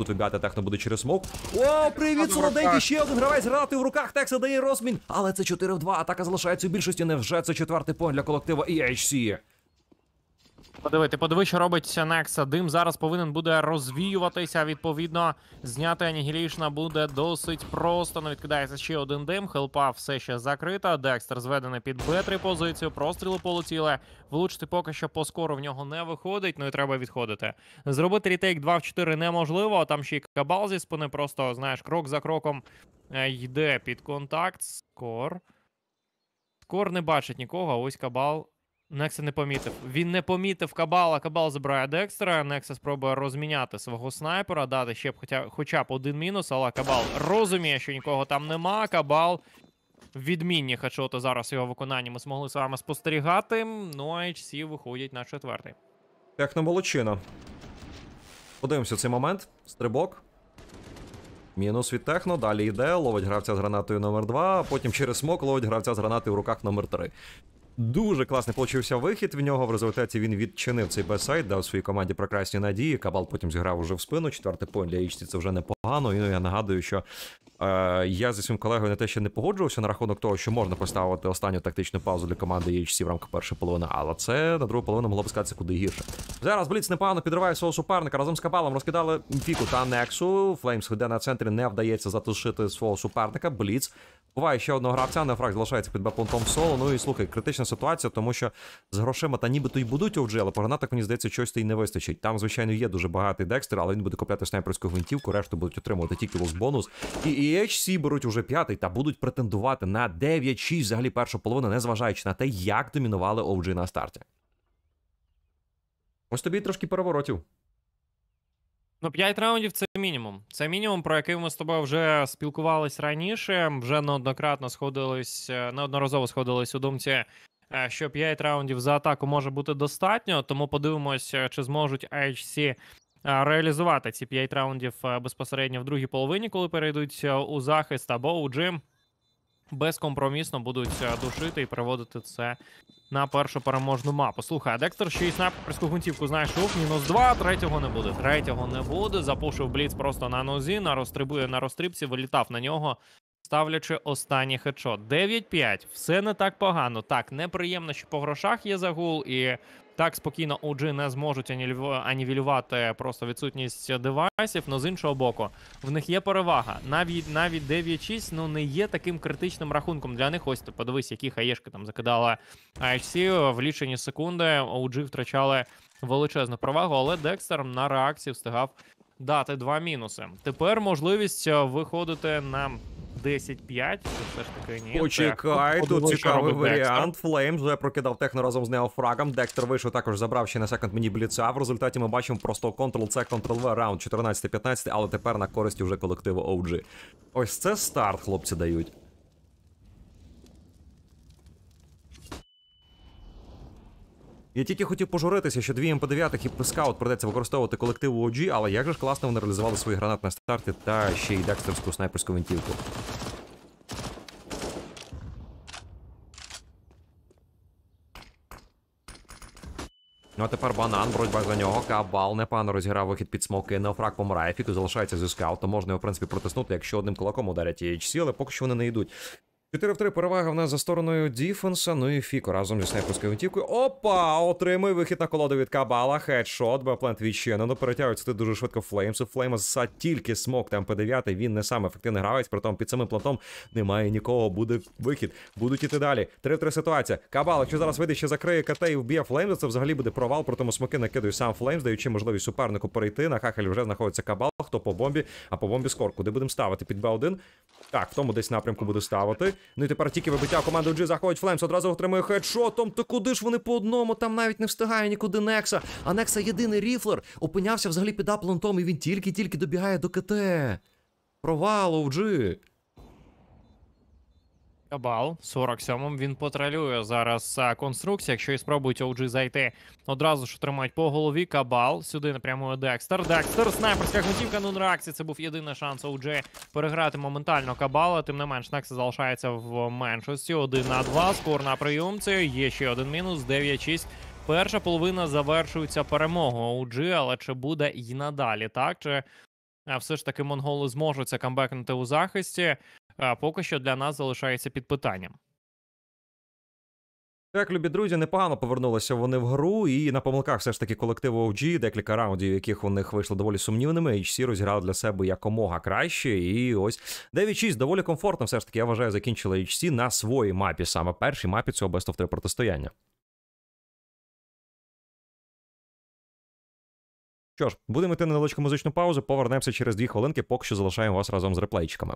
Тут вибігати техно буде через смок. О, привіт, солоденький! Ще один гравець грати в руках. Текса дає розмін. Але це 4 в 2. Атака залишається у більшості. Невже це четвертий пон для колектива EHC. Подиви, ти подиви, що робить Сянекса. Дим зараз повинен буде розвіюватися. Відповідно, зняти анігілішна буде досить просто. Не ну, відкидається ще один дим. Хелпа все ще закрита. Декстер зведений під Бетри позицію. Простріли полетіли. Влучити поки що поскору в нього не виходить. Ну і треба відходити. Зробити рітейк 2 в 4 неможливо. Там ще й кабал зі спини. Просто знаєш, крок за кроком е, йде під контакт. Скор. Скор не бачить нікого. Ось кабал. Некса не помітив. Він не помітив Кабала. Кабал забирає Декстера. Некса спробує розміняти свого снайпера, дати ще б хоча, хоча б один мінус, але Кабал розуміє, що нікого там нема. Кабал відмінні хачоти зараз його виконання. Ми змогли з вами спостерігати. Ну а HC виходять на четвертий. Техномолочина. Подивимося цей момент. Стрибок. Мінус від техно, далі йде, ловить гравця з гранатою номер 2 а потім через смок ловить гравця з гранатою в руках номер 3 Дуже класний получився вихід. В нього в результаті він відчинив цей бесайд, дав своїй команді прекрасні надії. Кабал потім зіграв уже в спину. Четвертий поінт для Ічці це вже непогано. І ну, я нагадую, що е, я зі своїм колегою на те ще не погоджувався на рахунок того, що можна поставити останню тактичну паузу для команди HC в рамках першої половини, але це на другу половину могло б скатися куди гірше. Зараз Бліц непогано підриває свого суперника. Разом з Кабалом розкидали Фіку та Нексу. Флеймс йде на центрі, не вдається затушити свого суперника. Бліц Буває ще одного гравця, не фраг залишається під баплантом соло. Ну і слухай, критична ситуація, тому що з грошима та нібито й будуть овджі, але по гранатах, мені здається, щось то й не вистачить. Там, звичайно, є дуже багатий декстер, але він буде купляти снайперську гвинтівку, решту будуть отримувати тільки лос-бонус. І EHC беруть уже п'ятий та будуть претендувати на 9-6 взагалі першу половину, незважаючи на те, як домінували овджі на старті. Ось тобі трошки переворотів. Ну, 5 раундів це мінімум. Це мінімум, про який ми з тобою вже спілкувались раніше. Вже неоднократно сходились, е, неодноразово сходились у думці, е, що 5 раундів за атаку може бути достатньо. Тому подивимося, е, чи зможуть HC реалізувати ці 5 раундів безпосередньо в другій половині, коли перейдуть у захист або у джим безкомпромісно будуть е, душити і приводити це на першу переможну мапу. Слухай, Дектор ще й снайперську гунтівку знайшов. Мінус два. Третього не буде. Третього не буде. Запушив Бліц просто на нозі, на розстрибує на розстрибці, вилітав на нього. Ставлячи останній хедшот. 9-5. Все не так погано. Так, неприємно, що по грошах є загул, і так спокійно OG не зможуть анівілювати просто відсутність девайсів, але з іншого боку, в них є перевага. Навіть навіть 9-6 ну, не є таким критичним рахунком для них. Ось подивись, які хаєшки там закидала IHC в лічені секунди. OG втрачали величезну перевагу, але Декстер на реакції встигав дати два мінуси. Тепер можливість е, виходити на 10-5, це все ж таки ні. Почекай, тут цікавий варіант. Флейм вже прокидав техно разом з Неофрагом. Декстер вийшов також, забрав ще на секунд мені бліца. В результаті ми бачимо просто Ctrl-C, Ctrl-V, раунд 14-15, але тепер на користь уже колективу OG. Ось це старт, хлопці дають. Я тільки хотів пожуритися, що дві МП9 ем і пескаут придеться використовувати колективу OG, але як же ж класно вони реалізували свої гранатні на старті та ще й декстерську снайперську винтівку. Ну а тепер банан, боротьба за нього. Кабал не непогано розіграв вихід під смоки. Неофраг помирає. Фіку залишається зі скаутом. Можна його в принципі протиснути, якщо одним кулаком ударять HC, але поки що вони не йдуть. 4 в 3 перевага в нас за стороною Діфенса. Ну і Фіко разом зі снайперською гвинтівкою. Опа! Отримує вихід на колоду від кабала. Хедшот, Беплент відчинено. Перетягують тут дуже швидко Флеймсу. Флейма за тільки смок там П9. Він не сам ефективний гравець, притом під самим плантом немає нікого. Буде вихід. Будуть іти далі. 3 в 3 ситуація. Кабал, якщо зараз вийде ще закриє КТ і вб'є Флеймс, це взагалі буде провал. Протому смоки накидує сам Флеймс, даючи можливість супернику перейти. На хахель вже знаходиться кабал. Хто по бомбі, а по бомбі скор. Куди будемо ставити? Під Б1. Так, в тому десь напрямку буде ставити. Ну і тепер тільки вибиття команди G заходить Флемс. Одразу отримує хедшотом. То куди ж вони по одному? Там навіть не встигає нікуди Некса. А Некса єдиний ріфлер опинявся взагалі під аплантом, і він тільки-тільки добігає до КТ. Провал, G. Кабал 47-м. Він потралює зараз конструкцію. Якщо і спробують OG зайти, одразу ж тримають по голові. Кабал сюди напрямує Декстер. Декстер, снайперська гвинтівка ну, на реакції. Це був єдиний шанс OG переграти моментально Кабала. Тим не менш, Некса залишається в меншості. 1 на 2. Скор на прийомці. Є ще один мінус. 9-6. Перша половина завершується перемогою OG, але чи буде і надалі, так? Чи все ж таки монголи зможуться камбекнути у захисті? поки що для нас залишається під питанням. Так, любі друзі, непогано повернулися вони в гру, і на помилках все ж таки колективу OG, декілька раундів, яких у них вийшло доволі сумнівними. HC розіграли для себе якомога краще. І ось 9-6 доволі комфортно. Все ж таки, я вважаю, закінчили HC на своїй мапі, саме першій мапі цього Best of 3 протистояння. Що ж, будемо йти на невеличку музичну паузу. Повернемося через дві хвилинки, поки що залишаємо вас разом з реплейчиками.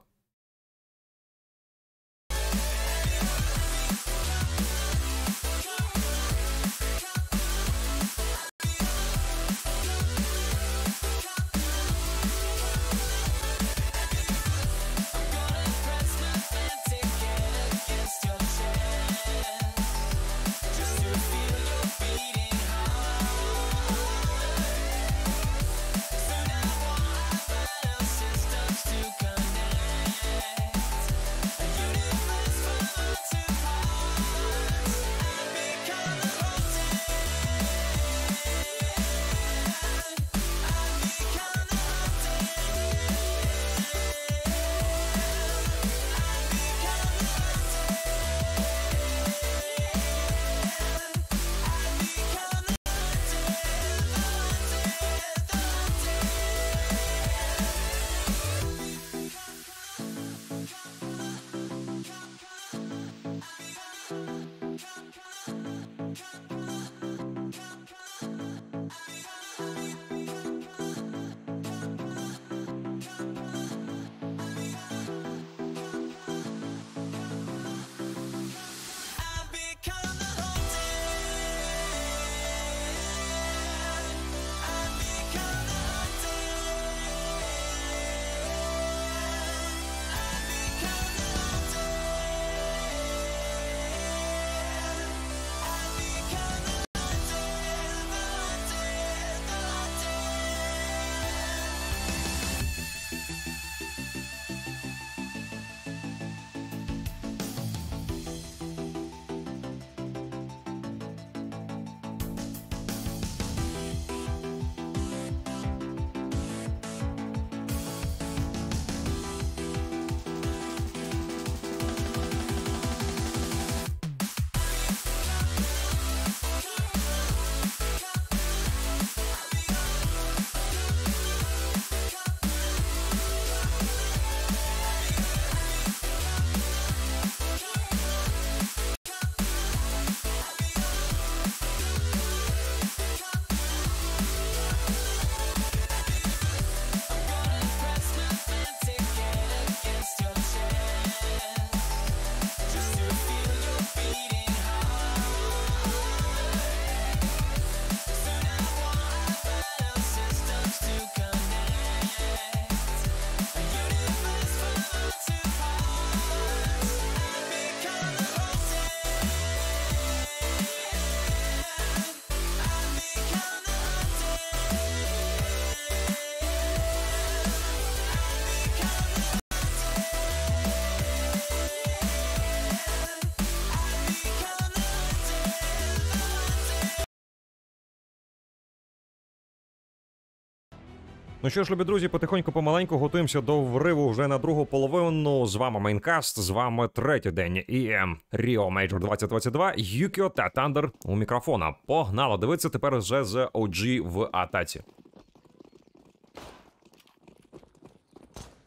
Ну що ж, любі друзі, потихеньку, помаленьку готуємося до вриву вже на другу половину. З вами Мейнкаст, з вами третій день і Ріо Мейджор 2022, Юкіо та Тандер у мікрофона. Погнало дивитися тепер вже з OG в атаці.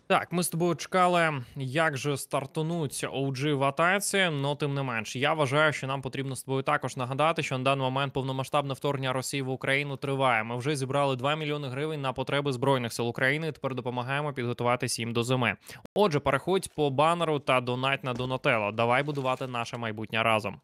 Так, ми з тобою чекали, як же стартонуть OG в атаці, але тим не менш, я вважаю, що нам потрібно з тобою також нагадати, що на даний момент повномасштабне вторгнення Росії в Україну триває. Ми вже зібрали 2 мільйони гривень на потреби збройних сил України. і Тепер допомагаємо підготуватися їм до зими. Отже, переходь по банеру та донать на Донателло. Давай будувати наше майбутнє разом.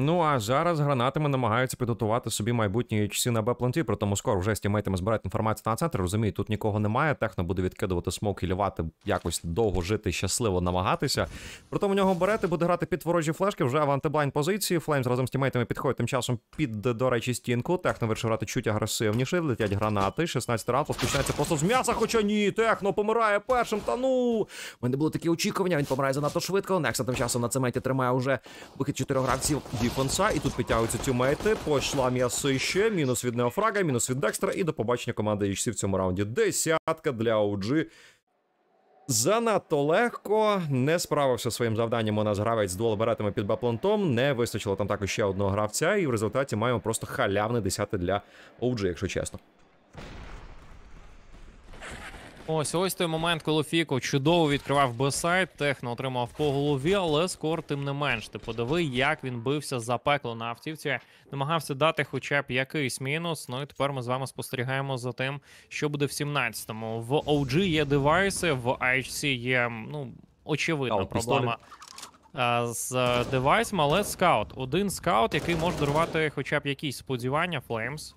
Ну а зараз гранатами намагаються підготувати собі майбутні HC на Б-планті, при тому скоро вже стімейтами збирають інформацію на центр. Розумію, тут нікого немає. Техно буде відкидувати смок і лівати, якось довго жити, щасливо намагатися. Притом у нього берети буде грати під ворожі флешки, вже в антиблайн позиції. Флеймс разом з тімейтами підходить тим часом під, до речі, стінку. Техно вирішив грати чуть агресивніше. Летять гранати. 16 раунд розпочинається просто з м'яса. Хоча ні, техно помирає першим. Та ну У мене були такі очікування. Він помирає занадто швидко. Некса тим часом на цементі тримає уже вихід чотирьох гравців. Діфенса, і тут підтягуються тюмейти. Пошла м'ясо ще. Мінус від Неофрага, мінус від Декстера. І до побачення команди HC в цьому раунді. Десятка для OG. Занадто легко не справився своїм завданням. У нас гравець з дуалберетами під баплантом. Не вистачило там також ще одного гравця, і в результаті маємо просто халявне десяте для OG, якщо чесно. Ось ось той момент, коли Фіко чудово відкривав бесайт, техно отримав по голові, але скор, тим не менш. Ти подиви, як він бився за пекло на автівці, намагався дати хоча б якийсь мінус. Ну і тепер ми з вами спостерігаємо за тим, що буде в 17-му. В OG є девайси, в IHC є ну очевидна проблема. З девайсом, але скаут. Один скаут, який може дарувати хоча б якісь сподівання Flames.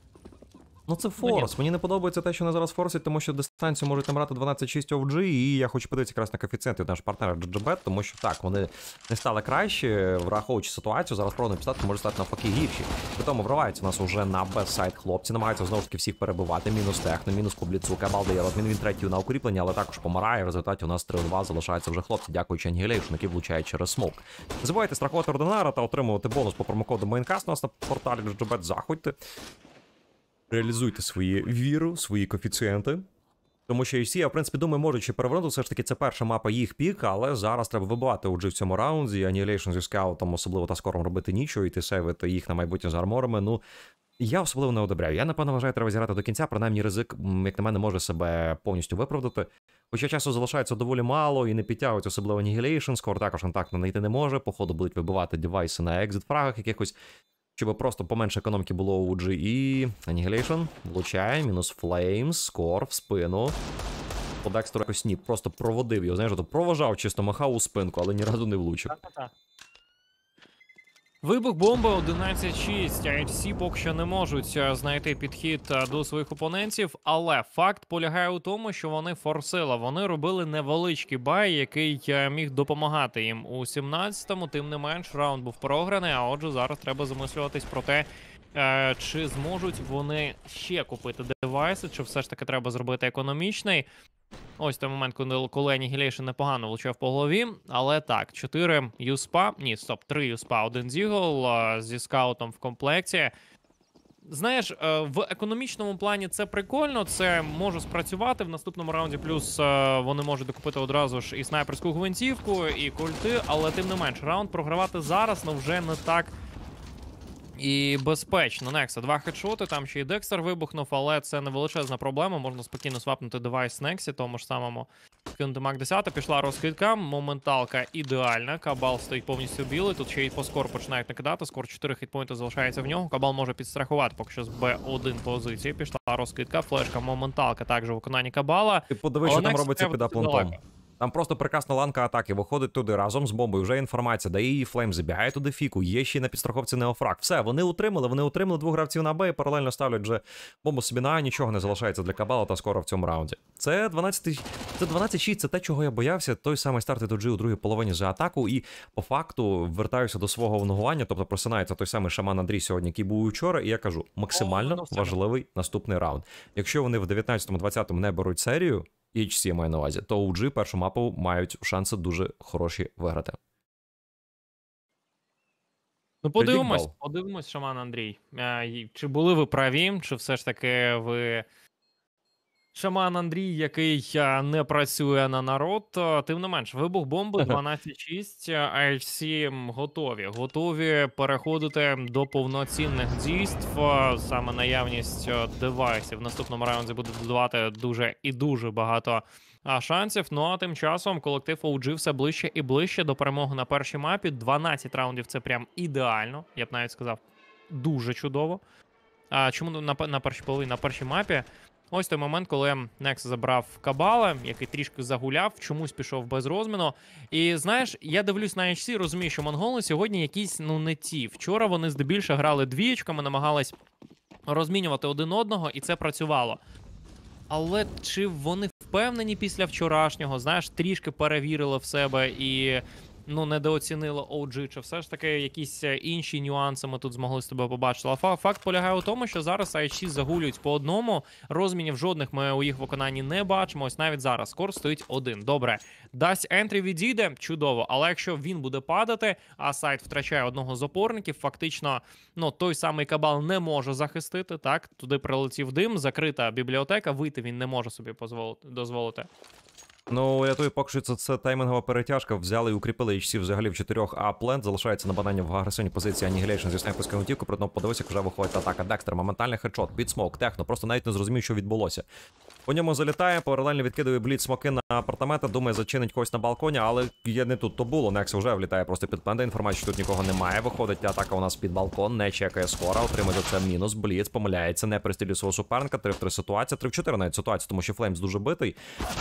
Ну це форс. Ну, Мені не подобається те, що вони зараз форсять, тому що дистанцію можуть набрати 12-6 OG, і я хочу подивитися якраз на коефіцієнти наш партнера Джебет, тому що так, вони не стали краще, враховуючи ситуацію, зараз про пістатку може стати навпаки гірші. При тому вриваються у нас уже на безсайд хлопці, намагаються знову ж таки всіх перебивати. Мінус техно, мінус кубліцу, кабал дає розмін. Він третій на укріпленні, але також помирає. В результаті у нас 3-2 залишаються вже хлопці, дякуючи Ангелейшну, який влучає через смок. Не забувайте страхувати ординара та отримувати бонус по промокоду Майнкаст у нас на порталі Джебет. Заходьте реалізуйте свою віру, свої коефіцієнти. Тому що UC, я в принципі думаю, можуть ще перевернути. Все ж таки, це перша мапа їх пік, але зараз треба вибивати OG в цьому раунді. Annihilation зі скаутом, особливо та скором робити нічого, і йти сейвити їх на майбутнє з арморами. Ну я особливо не одобряю. Я напевно вважаю, треба зіграти до кінця. Принаймні, ризик, як на мене, може себе повністю виправдати. Хоча часу залишається доволі мало і не підтягують, особливо Annihilation. Скоро також контактно знайти не може. Походу будуть вибивати девайси на екзит фрагах якихось щоб просто поменше економіки було у GE. Annihilation. Влучає, мінус Флеймс, скор в спину. По Декстеру якось ні, просто проводив його, знаєш, то провожав чисто, махав у спинку, але ні разу не влучив. Вибух бомба 11.6. IHC поки що не можуть е, знайти підхід е, до своїх опонентів, але факт полягає у тому, що вони форсила. Вони робили невеличкий бай, який е, міг допомагати їм у 17-му. Тим не менш, раунд був програний. А отже, зараз треба замислюватись про те, чи зможуть вони ще купити девайси, чи все ж таки треба зробити економічний. Ось той момент, коли Анігілейшн непогано влучав по голові. Але так, 4 юспа. Ні, стоп, 3 юспа, один Дігл зі скаутом в комплекті. Знаєш, е, в економічному плані це прикольно, це може спрацювати в наступному раунді. Плюс е, вони можуть докупити одразу ж і снайперську гвинтівку, і культи, але тим не менш, раунд програвати зараз ну вже не так. І безпечно. Некса, два хедшоти, там ще і Декстер вибухнув, але це не величезна проблема. Можна спокійно свапнути девайс Нексі, тому ж самому кинути Мак 10. Пішла розкидка. Моменталка ідеальна. Кабал стоїть повністю білий. Тут ще й по скор починають накидати. Скор 4 хітпойнти залишається в нього. Кабал може підстрахувати, поки що з Б1 позиції. Пішла розкидка, флешка, моменталка також у виконанні кабала. Ти подивись, що там робиться під аплантом. Там просто прекрасна ланка атаки виходить туди разом з бомбою. Вже інформація, дає її флейм, забігає туди фіку, є ще на підстраховці неофраг. Все, вони утримали, вони утримали двох гравців на Б і паралельно ставлять вже бомбу собі на А, нічого не залишається для Кабала та скоро в цьому раунді. Це 12 це 12-6, це те, чого я боявся. Той самий старт G у другій половині за атаку. І по факту вертаюся до свого внугування, тобто просинається той самий шаман Андрій сьогодні, який був учора, і я кажу, максимально ну, ну, важливий наступний раунд. Якщо вони в 19-20 не беруть серію, і HC маю на увазі, то OG першу мапу мають шанси дуже хороші виграти. Ну, подивимось, подивимось, Шаман Андрій. Е, чи були ви праві, чи все ж таки ви Шаман Андрій, який е, не працює на народ, е, тим не менш, вибух бомби 12.6, а всі готові. Готові переходити до повноцінних дійств. Е, саме наявність девайсів в наступному раунді буде додавати дуже і дуже багато шансів. Ну а тим часом колектив OG все ближче і ближче до перемоги на першій мапі. 12 раундів це прям ідеально. Я б навіть сказав, дуже чудово. А чому ну, на на першій половині на першій мапі? Ось той момент, коли Некс забрав кабала, який трішки загуляв, чомусь пішов без розміну. І знаєш, я дивлюсь на HC, розумію, що монголи сьогодні якісь ну не ті. Вчора вони здебільше грали двічками, намагались розмінювати один одного, і це працювало. Але чи вони впевнені після вчорашнього, знаєш, трішки перевірили в себе і ну недооцінило OG, чи все ж таки якісь е, інші нюанси ми тут змогли з тебе побачити. А факт полягає у тому, що зараз і загулюють по одному. Розмінів жодних ми у їх виконанні не бачимо. Ось навіть зараз скор стоїть один. Добре, дасть ентрі відійде, чудово. Але якщо він буде падати, а сайт втрачає одного з опорників, фактично ну той самий кабал не може захистити. Так туди прилетів дим, закрита бібліотека. Вийти він не може собі дозволити. Ну, я тобі поки що це, це таймінгова перетяжка. Взяли і укріпили HC взагалі в чотирьох, а плент залишається на банані в агресивній позиції Annihilation зі снайперською гунтівкою, проте подивився, як вже виходить атака. Декстер, моментальний хедшот, бітсмок, техно, просто навіть не зрозумів, що відбулося. По ньому залітає, паралельно відкидує бліт смоки на апартаменти. Думає, зачинить когось на балконі, але є не тут. То було. Некс вже влітає просто під пенда. Інформація, що тут нікого немає. Виходить, атака у нас під балкон, не чекає скора. Отримає за це мінус. Бліц помиляється, не пристрілює свого суперника. 3 3 ситуація. 3 4 навіть ситуація, тому що Флеймс дуже битий.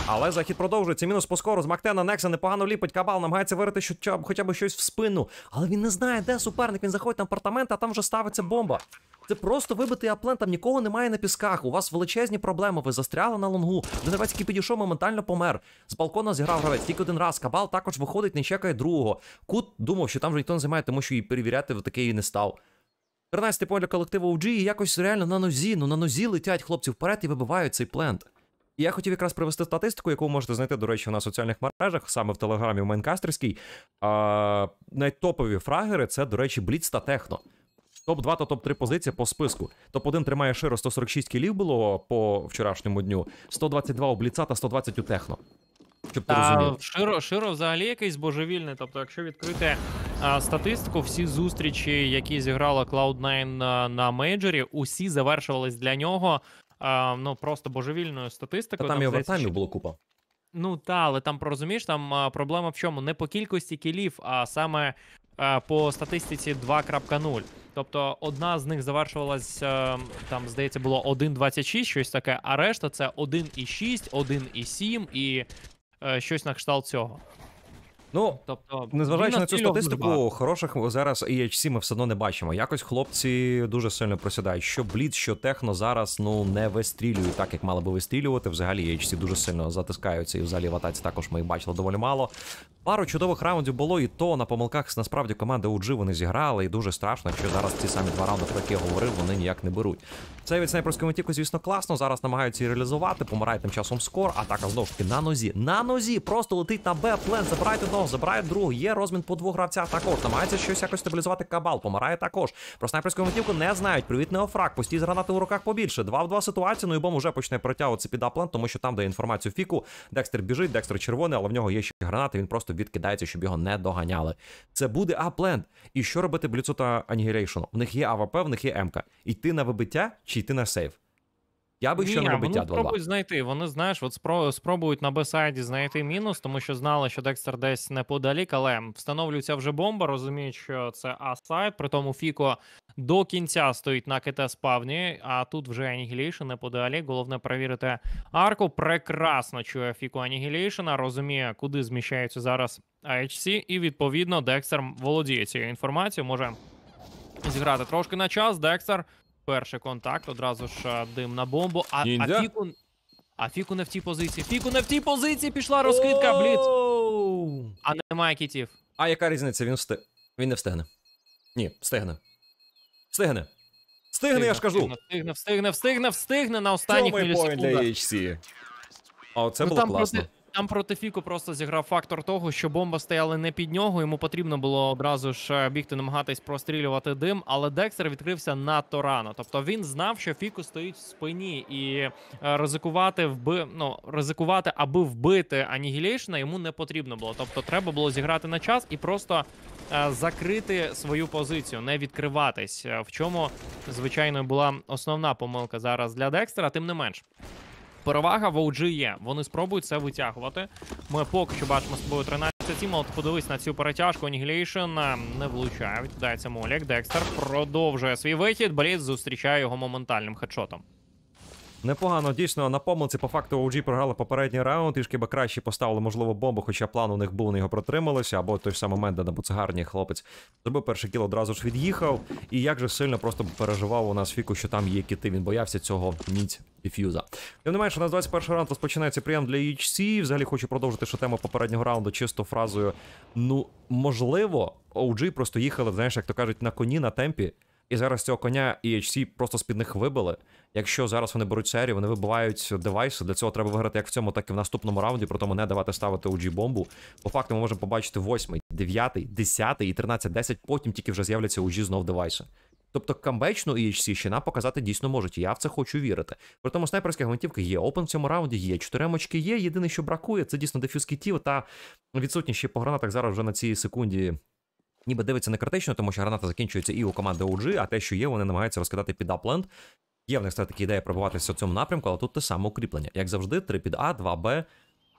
Але захід продовжується. Мінус по скору. З Мактена Некса непогано ліпить. Кабал намагається вирити що, хоча б щось в спину. Але він не знає, де суперник. Він заходить на апартамент, а там вже ставиться бомба. Це просто вибитий аплен, там нікого немає на пісках. У вас величезні проблеми. Ви застряли зіграли на лонгу. Донецький підійшов, моментально помер. З балкона зіграв гравець. Тільки один раз. Кабал також виходить, не чекає другого. Кут думав, що там вже ніхто не займає, тому що її перевіряти в такий не став. 13 поля колективу OG і якось реально на нозі. Ну на нозі летять хлопці вперед і вибивають цей плент. І я хотів якраз привести статистику, яку ви можете знайти, до речі, на соціальних мережах, саме в Телеграмі, в Майнкастерській. А, Найтопові фрагери це, до речі, Бліц та Техно топ-2 та топ-3 позиції по списку. Топ-1 тримає широ 146 кілів було по вчорашньому дню, 122 у Бліца та 120 у техно. Щоб ти розумів. Широ, широ взагалі якийсь божевільний. Тобто, якщо відкрити а, статистику, всі зустрічі, які зіграла Cloud9 на, на мейджорі, усі завершувались для нього а, ну просто божевільною статистикою. Та там і овертаймів було купа. Ну та, але там розумієш, там а, проблема в чому? Не по кількості кілів, а саме Е, по статистиці 2.0. Тобто одна з них завершувалася е, там, здається, було 1.26, щось таке, а решта це 1.6, 1.7 і е, щось на кшталт цього. Ну тобто, незважаючи на цю статистику, вирва. хороших зараз EHC ми все одно не бачимо. Якось хлопці дуже сильно просідають. Що блід, що техно зараз ну не вистрілюють, так як мали би вистрілювати. Взагалі EHC дуже сильно затискаються, і взагалі в атаці також ми їх бачили доволі мало. Пару чудових раундів було, і то на помилках насправді команди OG вони зіграли, і дуже страшно, якщо зараз ці самі два раунди, про які я говорив, вони ніяк не беруть. Це від снайперського метіку, звісно, класно. Зараз намагаються її реалізувати, помирає тим часом скор. Атака знову ж таки на нозі. На нозі просто летить на Б, плен, забирайте одного одного, забирають другу. Є розмін по двох гравцях також. Намагається щось якось стабілізувати кабал. Помирає також. Про снайперську гвинтівку не знають. Привіт, неофраг. Постій з гранати у руках побільше. Два в два ситуації. Ну і бом уже почне протягуватися під аплен, тому що там, дає інформацію фіку, Декстер біжить, Декстер червоний, але в нього є ще гранати. Він просто відкидається, щоб його не доганяли. Це буде аплен. І що робити бліцу та анігілейшну? В них є АВП, в них є МК. Йти на вибиття чи йти на сейф? Я би Ні, не робить вони спробують знайти. Вони знаєш, от спробують на бесайді знайти мінус, тому що знали, що Декстер десь неподалік, але встановлюється вже бомба. Розуміють, що це А-сайд. При тому Фіко до кінця стоїть на кт спавні, а тут вже Анігілейшн неподалік. Головне перевірити арку. Прекрасно чує Фіко Анігілейшна, розуміє, куди зміщаються зараз HC, і відповідно Декстер володіє цією інформацією. Може зіграти трошки на час. Декстер перший контакт. Одразу ж е, дим на бомбу. А, а Фіку... А Фіку не в тій позиції. Фіку не в тій позиції пішла розкидка, бліц. А немає кітів. А яка різниця? Він встиг. Він не встигне. Ні, встигне. Встигне. Встигне, я ж кажу. Встигне, встигне, встигне, встигне на останніх мілісекундах. А оце ну, було класно. Проти... Там проти Фіку просто зіграв фактор того, що бомба стояла не під нього. Йому потрібно було одразу ж е, бігти, намагатись прострілювати дим, але Декстер відкрився надто рано. Тобто він знав, що Фіку стоїть в спині, і е, ризикувати вби... ну, ризикувати, аби вбити Анігілейшна йому не потрібно було. Тобто, треба було зіграти на час і просто е, закрити свою позицію, не відкриватись. В чому звичайно була основна помилка зараз для Декстера, тим не менш. Перевага в OG є. Вони спробують це витягувати. Ми поки що бачимо з собою 13 сім. От подивись на цю перетяжку. Анігілейшн е, не влучає. Віддається Молік. Декстер продовжує свій вихід. Бліц зустрічає його моментальним хедшотом. Непогано, дійсно, на помилці по факту OG програли попередній раунд, трішки би краще поставили, можливо, бомбу, хоча план у них був, вони його протрималися, або той самий момент, де це буцегарні хлопець зробив перший кіл, одразу ж від'їхав. І як же сильно просто переживав у нас Фіку, що там є кити. Він боявся цього ніць дефюза. Тим не менше, у нас 21 раунд розпочинається прийом для HC. Взагалі хочу продовжити що тему попереднього раунду, чисто фразою: ну, можливо, OG просто їхали, знаєш, як то кажуть, на коні, на темпі. І зараз цього коня і просто з під них вибили. Якщо зараз вони беруть серію, вони вибивають девайси. Для цього треба виграти як в цьому, так і в наступному раунді, про тому не давати ставити у G бомбу. По факту ми можемо побачити 8, 9, 10 і 13-10, потім тільки вже з'являться у G знов девайси. Тобто камбечну EHC ще нам показати дійсно можуть. Я в це хочу вірити. При тому снайперська гвинтівка є. Опен в цьому раунді є. Чотири мочки є. Єдине, що бракує, це дійсно дефюз кітів та відсутність ще по гранатах зараз вже на цій секунді ніби дивиться не критично, тому що граната закінчується і у команди OG, а те, що є, вони намагаються розкидати під апленд. Є в них все-таки ідея пробуватися в цьому напрямку, але тут те саме укріплення. Як завжди, 3 під А, 2 Б.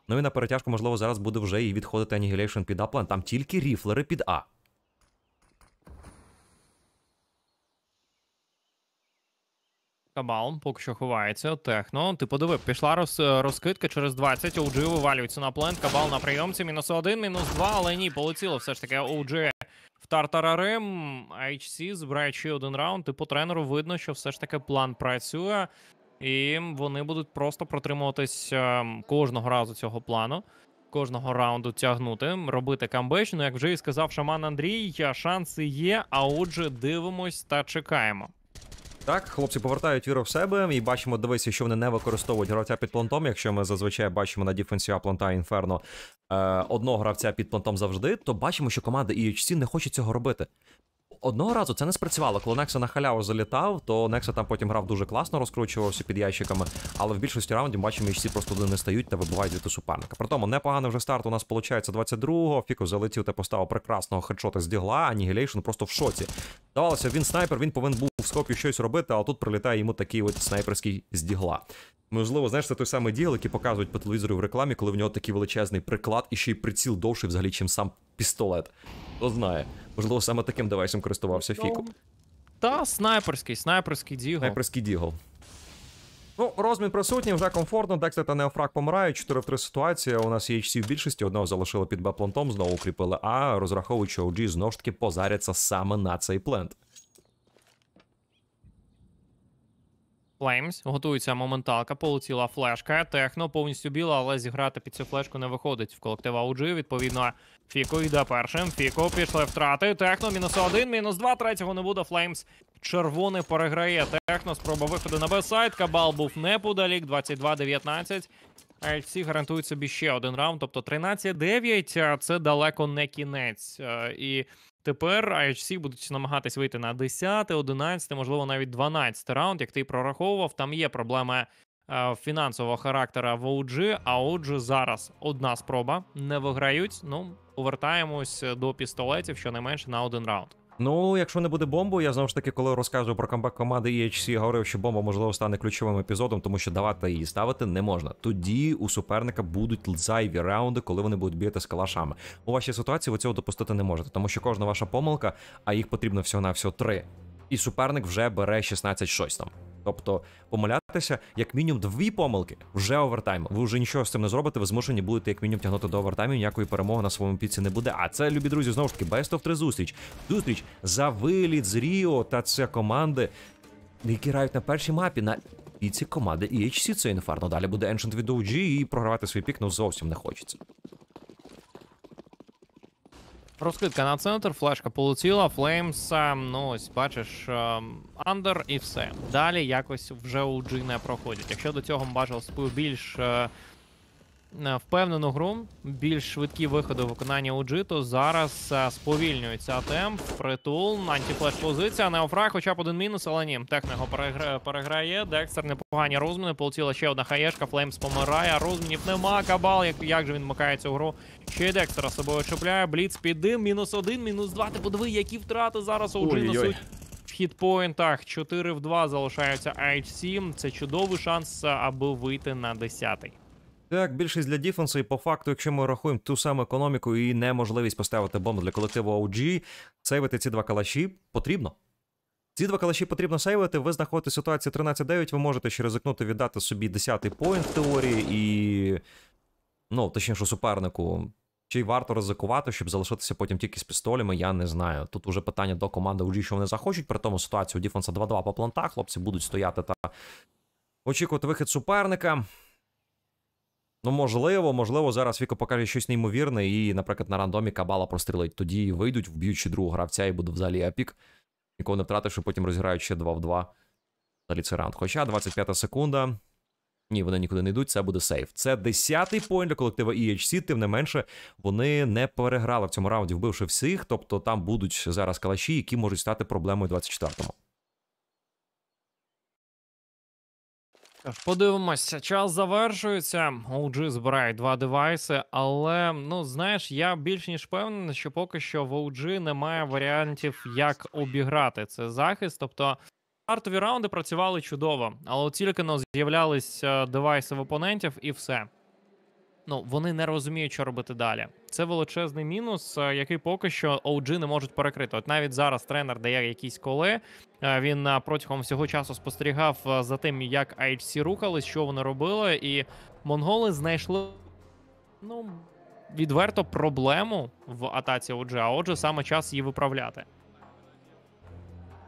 Ну і на перетяжку, можливо, зараз буде вже і відходити Annihilation під Аплен. Там тільки ріфлери під А. Кабал поки що ховається. Техно. Ти подиви, пішла роз, е, розкидка через 20. OG вивалюється на плент. Кабал на прийомці. Мінус один, мінус два, але ні, полетіло все ж таки OG Тартарарем HC збирає ще один раунд, і по тренеру видно, що все ж таки план працює, і вони будуть просто протримуватись ем, кожного разу цього плану, кожного раунду тягнути, робити камбеч. Ну, як вже і сказав Шаман Андрій, шанси є. А отже, дивимось та чекаємо. Так, хлопці повертають віру в себе і бачимо, дивися, що вони не використовують гравця під плантом. Якщо ми зазвичай бачимо на діфенсіа Апланта інферно одного гравця під плантом завжди, то бачимо, що команда EHC не хоче цього робити. Одного разу це не спрацювало. Коли Некса на халяву залітав, то Некса там потім грав дуже класно, розкручувався під ящиками. Але в більшості раундів бачимо, що e всі просто туди не стають та вибувають звідти суперника. При тому непоганий вже старт у нас виходить 22-го. Фіко залетів та поставив прекрасного хедшота з дігла. Анігілейшн просто в шоці. Здавалося, він снайпер, він повинен був в скопі щось робити, а тут прилітає йому такий от снайперський здігла. Можливо, знаєш, це той самий дігл, який показують по телевізору в рекламі, коли в нього такий величезний приклад і ще й приціл довший взагалі, чим сам пістолет. Хто знає. Можливо, саме таким девайсом користувався Фіку. Ну, та, снайперський, снайперський діго. Снайперський діго. Ну, розмін присутній, вже комфортно. Декстер та Неофраг помирають. 4 в 3 ситуація. У нас є HC в більшості, одного залишили під б знову укріпили А, розраховуючи OG знову ж таки позаряться саме на цей плент. Флеймс, готується моменталка, полетіла флешка. Техно повністю біла, але зіграти під цю флешку не виходить. В колектива OG, відповідно, Фіко йде першим. Фіко пішли втрати. Техно, мінус один, мінус два. Третього не буде. Флеймс червоний переграє. Техно, спроба виходу на бесайд. Кабал був неподалік. 22-19. HC гарантують собі ще один раунд, тобто 13-9. Це далеко не кінець. Е, і Тепер IHC будуть намагатись вийти на 10, 11, можливо, навіть 12 раунд, як ти прораховував. Там є проблеми е, фінансового характера в OG, а отже, зараз одна спроба не виграють. Ну, повертаємось до пістолетів щонайменше на один раунд. Ну, якщо не буде бомби, я знову ж таки, коли розказую про камбек команди EHC, говорив, що бомба можливо стане ключовим епізодом, тому що давати її ставити не можна. Тоді у суперника будуть зайві раунди, коли вони будуть бігати з калашами. У вашій ситуації ви цього допустити не можете, тому що кожна ваша помилка, а їх потрібно всього на всього три. І суперник вже бере 16 щось там. Тобто помилятися як мінімум дві помилки вже овертайм. Ви вже нічого з цим не зробите. Ви змушені будете як мінімум тягнути до овертаймів, Ніякої перемоги на своєму піці не буде. А це, любі друзі, знову ж таки, best of 3 зустріч. Зустріч за виліт з Ріо та це команди, які грають на першій мапі. на... піці команди, і це інферно. Далі буде Ancient від OG, і програвати свій пік ну зовсім не хочеться. Розкидка на центр, флешка полетіла, Флеймс, ну ось бачиш, е, андер і все. Далі якось вже у G не проходять. Якщо до цього ми бачили спів більш е, Е, впевнену гру. Більш швидкі виходи виконання у Джиту. Зараз е, сповільнюється темп. Притул, антіфлеш позиція. неофраг, хоча б один мінус, але ні. Технего переграє. Декстер непогані розміни. Полетіла ще одна хаєшка. Флеймс помирає. Розмінів нема. Кабал. Як, як же він вмикає цю гру? Ще й Декстера собою чіпляє. Бліц під дим. Мінус один, мінус два. Ти подиви, які втрати зараз у Джиту суть. В хітпоінтах 4 в 2 залишаються h 7 Це чудовий шанс, е, аби вийти на 10-й. Так, більшість для Діфенсу, і по факту, якщо ми рахуємо ту саму економіку і неможливість поставити бомби для колективу OG, сейвити ці два калаші потрібно. Ці два калаші потрібно сейвити. Ви знаходите ситуацію 13-9, ви можете ще ризикнути віддати собі 10-й поінт в теорії і. Ну, точніше, супернику. Чи варто ризикувати, щоб залишитися потім тільки з пістолями, я не знаю. Тут уже питання до команди OG, що вони захочуть, при тому ситуацію у Діфенса 2-2 по плантах, хлопці будуть стояти та очікувати вихід суперника. Ну, можливо, можливо, зараз Віко покаже щось неймовірне, і, наприклад, на рандомі кабала прострілить. Тоді вийдуть, вб'ючи другого гравця, і буде взагалі епік. Нікого не втративши, потім розіграють ще 2 в 2. Взагалі це раунд. Хоча 25 секунда. Ні, вони нікуди не йдуть, це буде сейф. Це 10-й поінт для колектива EHC, тим не менше, вони не переграли в цьому раунді, вбивши всіх. Тобто там будуть зараз калаші, які можуть стати проблемою 24-му. Подивимося, час завершується. OG збирає два девайси, але ну знаєш, я більш ніж певний, що поки що в OG немає варіантів, як обіграти це захист. Тобто стартові раунди працювали чудово, але тільки но з'являлись е, девайси в опонентів і все ну вони не розуміють, що робити далі. Це величезний мінус, е, який поки що OG не можуть перекрити. От навіть зараз тренер дає якісь коли. Е, він е, протягом всього часу спостерігав за тим, як IHC рухались, що вони робили, і монголи знайшли ну відверто проблему в атаці OG, а отже, саме час її виправляти.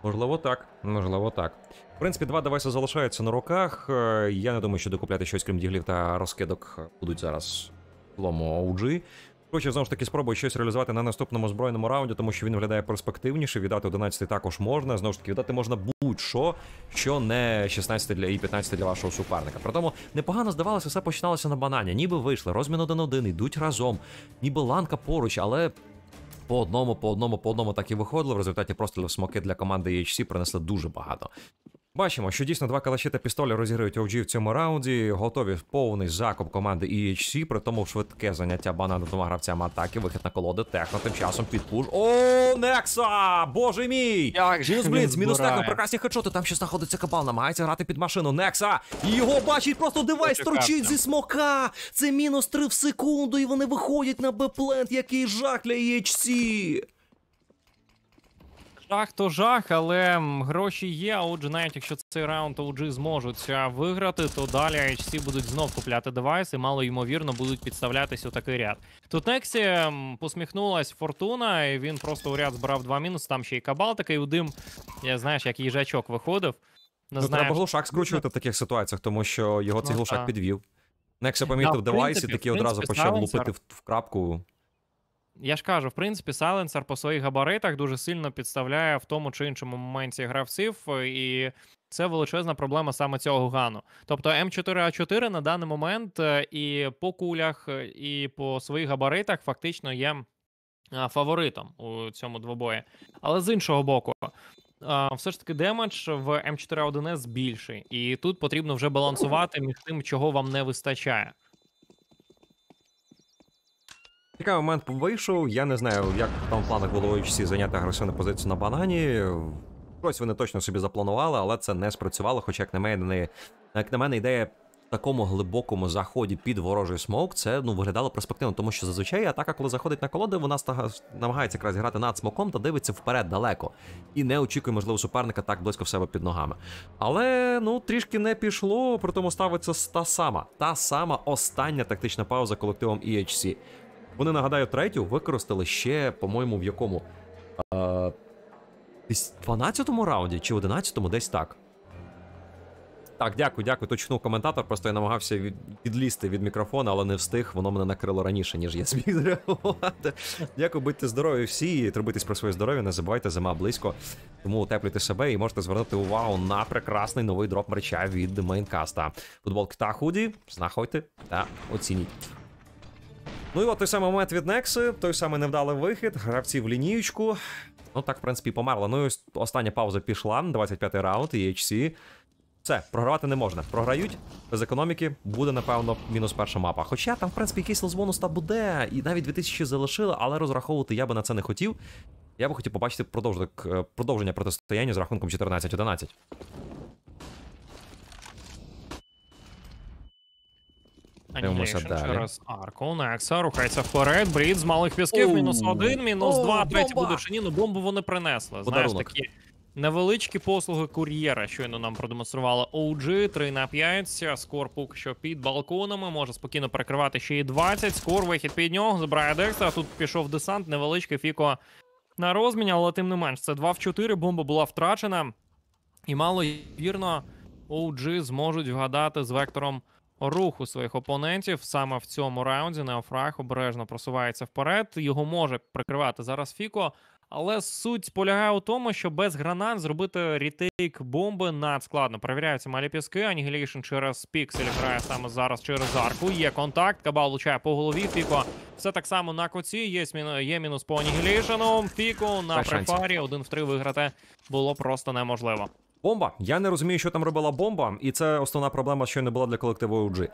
Можливо, так. Можливо, так. В принципі, два девайси залишаються на руках. Е, я не думаю, що докупляти щось, крім діглів та розкидок будуть зараз в цілому OG. Хоче знову ж таки спробую щось реалізувати на наступному збройному раунді, тому що він виглядає перспективніше. Віддати 11 також можна. Знову ж таки, віддати можна будь-що, що не 16 для і 15 для вашого суперника. При тому непогано здавалося, все починалося на банані. Ніби вийшли, розмін один один, йдуть разом, ніби ланка поруч, але. По одному, по одному, по одному так і виходило. В результаті просто смоки для команди EHC принесли дуже багато. Бачимо, що дійсно два калаші та пістоля розіграють OG в цьому раунді. Готові повний закуп команди EHC, при тому швидке заняття банана двома гравцями атаки. Вихід на колоди. Техно тим часом під підпуш. О, Некса! Боже мій! Як же Бліц, мінус техно, прекрасні хедшоти. Там ще знаходиться кабал. Намагається грати під машину. Некса! Його бачить, просто девайс торчить зі смока. Це мінус три в секунду, і вони виходять на Б-плент, який жах для EHC. Жах то жах, але гроші є. А отже, навіть якщо цей раунд OG зможуть виграти, то далі HC будуть знов купляти девайс і мало ймовірно будуть підставлятись у такий ряд. Тут Нексі посміхнулась Фортуна, і він просто у ряд збирав два мінуси. Там ще й кабал такий у дим. Я знаєш, як їжачок виходив. Не ну, знаю, Треба глушак скручувати в таких ситуаціях, тому що його цей ну, глушак та. підвів. Нексі помітив девайс і такий одразу почав лупити в, в крапку. Я ж кажу, в принципі, Сайленсер по своїх габаритах дуже сильно підставляє в тому чи іншому моменті гравців, е, і це величезна проблема саме цього гану. Тобто М4А4 на даний момент е, і по кулях, е, і по своїх габаритах фактично є фаворитом у цьому двобої. Але з іншого боку, все ж таки демедж в М4А1С більший, і тут потрібно вже балансувати між тим, чого вам не вистачає. Цікавий момент вийшов. Я не знаю, як там в планах було всі зайняти агресивну позицію на банані. Щось вони точно собі запланували, але це не спрацювало. Хоча, як на мене, як на мене, ідея в такому глибокому заході під ворожий смок, це ну виглядало перспективно, тому що зазвичай атака, коли заходить на колоди, вона намагається якраз грати над смоком та дивиться вперед далеко. І не очікує, можливо, суперника так близько в себе під ногами. Але ну трішки не пішло, при тому ставиться та сама, та сама остання тактична пауза колективом EHC. Вони нагадаю, третю використали ще, по-моєму, в якому. Е, 12-му раунді чи 11-му, десь так. Так, дякую, дякую. Точнув коментатор. Просто я намагався від... відлізти від мікрофона, але не встиг. Воно мене накрило раніше, ніж я зміг зреагувати. Дякую, будьте здорові всі і турбуйтесь про своє здоров'я. Не забувайте, зима близько. Тому утеплюйте себе і можете звернути увагу на прекрасний новий дроп мерча від мейнкаста. Футболки та худі, знаходьте та оцініть. Ну і от той самий момент від Некси, той самий невдалий вихід, гравці в лінієчку. Ну так, в принципі, померло. Ну і остання пауза пішла. 25-й раунд, EHC. Все, програвати не можна. Програють без економіки, буде, напевно, мінус перша мапа. Хоча там, в принципі, якийсь лозбонус та буде, і навіть 2000 залишили, але розраховувати я би на це не хотів. Я би хотів побачити е, продовження протистояння з рахунком 14-11. Дивимося далі. через арку. Некса рухається вперед. Брід з малих візків. Мінус один, мінус два. Третій буде чи ні, Ну бомбу вони принесли. Знаєш, такі невеличкі послуги кур'єра. Щойно нам продемонструвала OG. 3 на 5. Скор поки що під балконами. Може спокійно перекривати ще і 20. Скор вихід під нього. Забирає Декстера. Тут пішов десант, невеличкий фіко на розміні, але тим не менш, це 2 в 4. Бомба була втрачена. І мало вірно, OG зможуть вгадати з вектором руху своїх опонентів саме в цьому раунді. Неофраг обережно просувається вперед. Його може прикривати зараз Фіко. Але суть полягає у тому, що без гранат зробити рітейк бомби надскладно. Перевіряються малі піски. Анігілейшн через піксель грає саме зараз через арку. Є контакт. Кабал лучає по голові. Фіко все так само на коці. Є є мінус по анігілейшену. Фіко на припарі Один в три виграти було просто неможливо. Бомба. Я не розумію, що там робила бомба, і це основна проблема, що не була для колективу OG.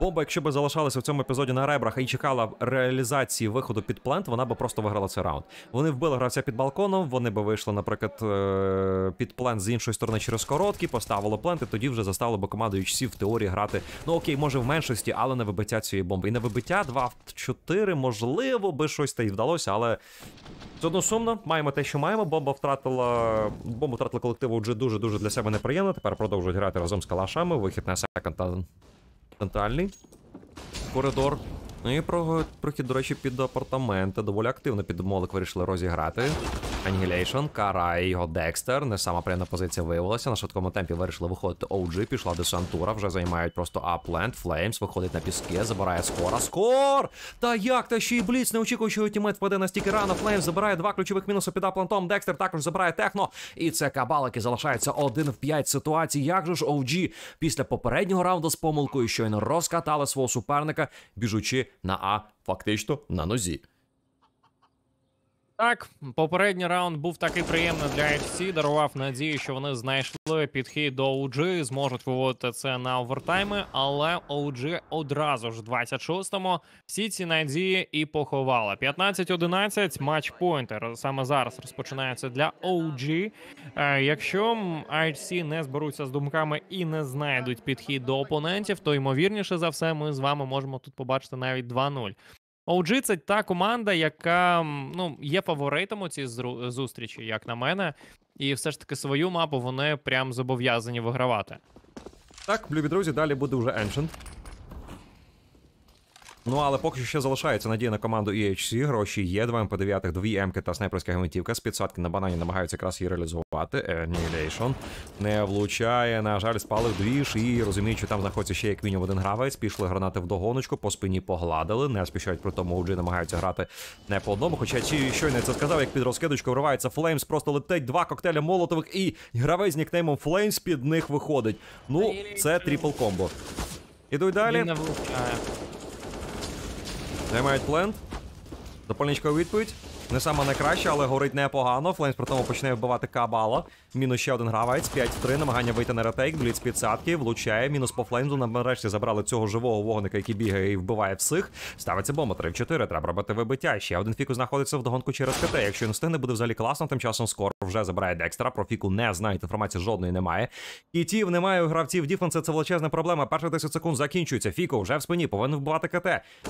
Бомба, якщо б залишалася в цьому епізоді на ребрах і чекала реалізації виходу під плент, вона б просто виграла цей раунд. Вони вбили гравця під балконом, вони би вийшли, наприклад, е, під плент з іншої сторони через короткий, поставили плент, і тоді вже заставили б команду HC в теорії грати. Ну окей, може в меншості, але не вибиття цієї бомби. І не вибиття 2 в 4, можливо, би щось та й вдалося, але все одно сумно. Маємо те, що маємо. Бомба втратила бомбу втратила колективу вже дуже дуже для себе неприємно. Тепер продовжують грати разом з калашами. Вихід на секонд Центральний коридор. Ну і про прохід, до речі, під апартаменти доволі активно під молик вирішили розіграти. Ангелейшн, кара його Декстер. Не сама приємна позиція виявилася. На швидкому темпі вирішили виходити OG, пішла десантура, вже займають просто апленд, Флеймс, виходить на піски, забирає скора. Скор! Та як? Та ще й бліц, не очікуючи, тімейт впаде настільки рано. Флеймс забирає два ключових мінуси під аплантом. Декстер також забирає техно. І це кабалики який залишається один в п'ять ситуацій. Як же ж OG після попереднього раунду з помилкою щойно розкатали свого суперника, біжучи на А фактично на нозі. Так, попередній раунд був такий приємний для FC, дарував надію, що вони знайшли підхід до OG, зможуть виводити це на овертайми, але OG одразу ж 26-му всі ці надії і поховала. 15-11 матчпойнтер. Саме зараз розпочинається для OG. Е, якщо IHC не зберуться з думками і не знайдуть підхід до опонентів, то ймовірніше за все ми з вами можемо тут побачити навіть 2-0. OG – це та команда, яка ну є фаворитом у цій зустрічі, як на мене, і все ж таки свою мапу вони прям зобов'язані вигравати. Так, любі друзі, далі буде вже Ancient. Ну але поки що ще залишається надія на команду EHC, Гроші є 2 МП9, 2 МК та снайперська гвинтівка. З підсадки на банані намагаються якраз її реалізувати. Annihilation не влучає. На жаль, спалив двіж і розуміють, що там знаходиться ще як мінімум один гравець. Пішли гранати в догоночку, по спині погладили. Не спішають при тому OG намагаються грати не по одному. Хоча ці щойно це сказав, як під розкидочку вривається Флеймс, просто летить два коктейля молотових і гравець з нікнеймом Флеймс під них виходить. Ну, це трипл комбо. Ідуть далі. Тримають плент. Запальничка відповідь. Не саме найкраще, але горить непогано. Флеймс при тому почне вбивати кабала. Мінус ще один гравець. 5-3. Намагання вийти на ретейк. Бліц підсадки. Влучає. Мінус по флеймзу. Нарешті забрали цього живого вогника, який бігає і вбиває всіх. Ставиться бомба 3 в 4. Треба робити вибиття. Ще один Фіку знаходиться в догонку через КТ. Якщо він встигне, буде взагалі класно. Тим часом Скор вже забирає Декстера. Про фіку не знають. Інформації жодної немає. Кітів немає у гравців. Діфенса це величезна проблема. Перші 10 секунд закінчується. Фіко вже в спині повинен вбивати КТ.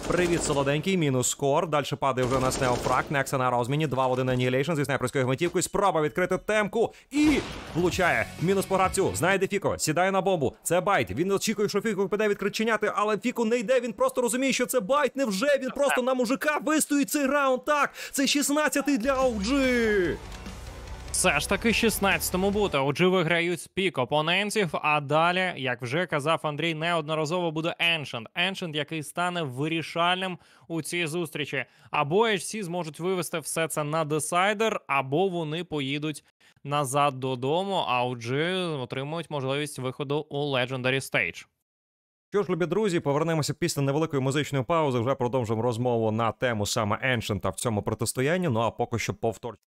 Привіт, солоденький. Мінус скор. Далі падає вже на нас неофрак. Некса на розміні. 2-1 Annihilation зі снайперською гвинтівкою. Спроба відкрити темку і влучає. Мінус по гравцю. Знайде Фіко, сідає на бомбу. Це байт. Він очікує, що Фіко піде відкриченяти, але Фіку не йде. Він просто розуміє, що це байт. Невже він просто на мужика вистоїть цей раунд? Так, це 16-й для OG! Все ж таки 16-му бути. Отже, виграють пік опонентів. А далі, як вже казав Андрій, неодноразово буде еншент, еншент, який стане вирішальним у цій зустрічі. Або HC зможуть вивести все це на десайдер, або вони поїдуть назад додому. А отже, отримують можливість виходу у Legendary Stage. Що ж, любі друзі, повернемося після невеликої музичної паузи. Вже продовжимо розмову на тему саме Еншента в цьому протистоянні. Ну а поки що повтор.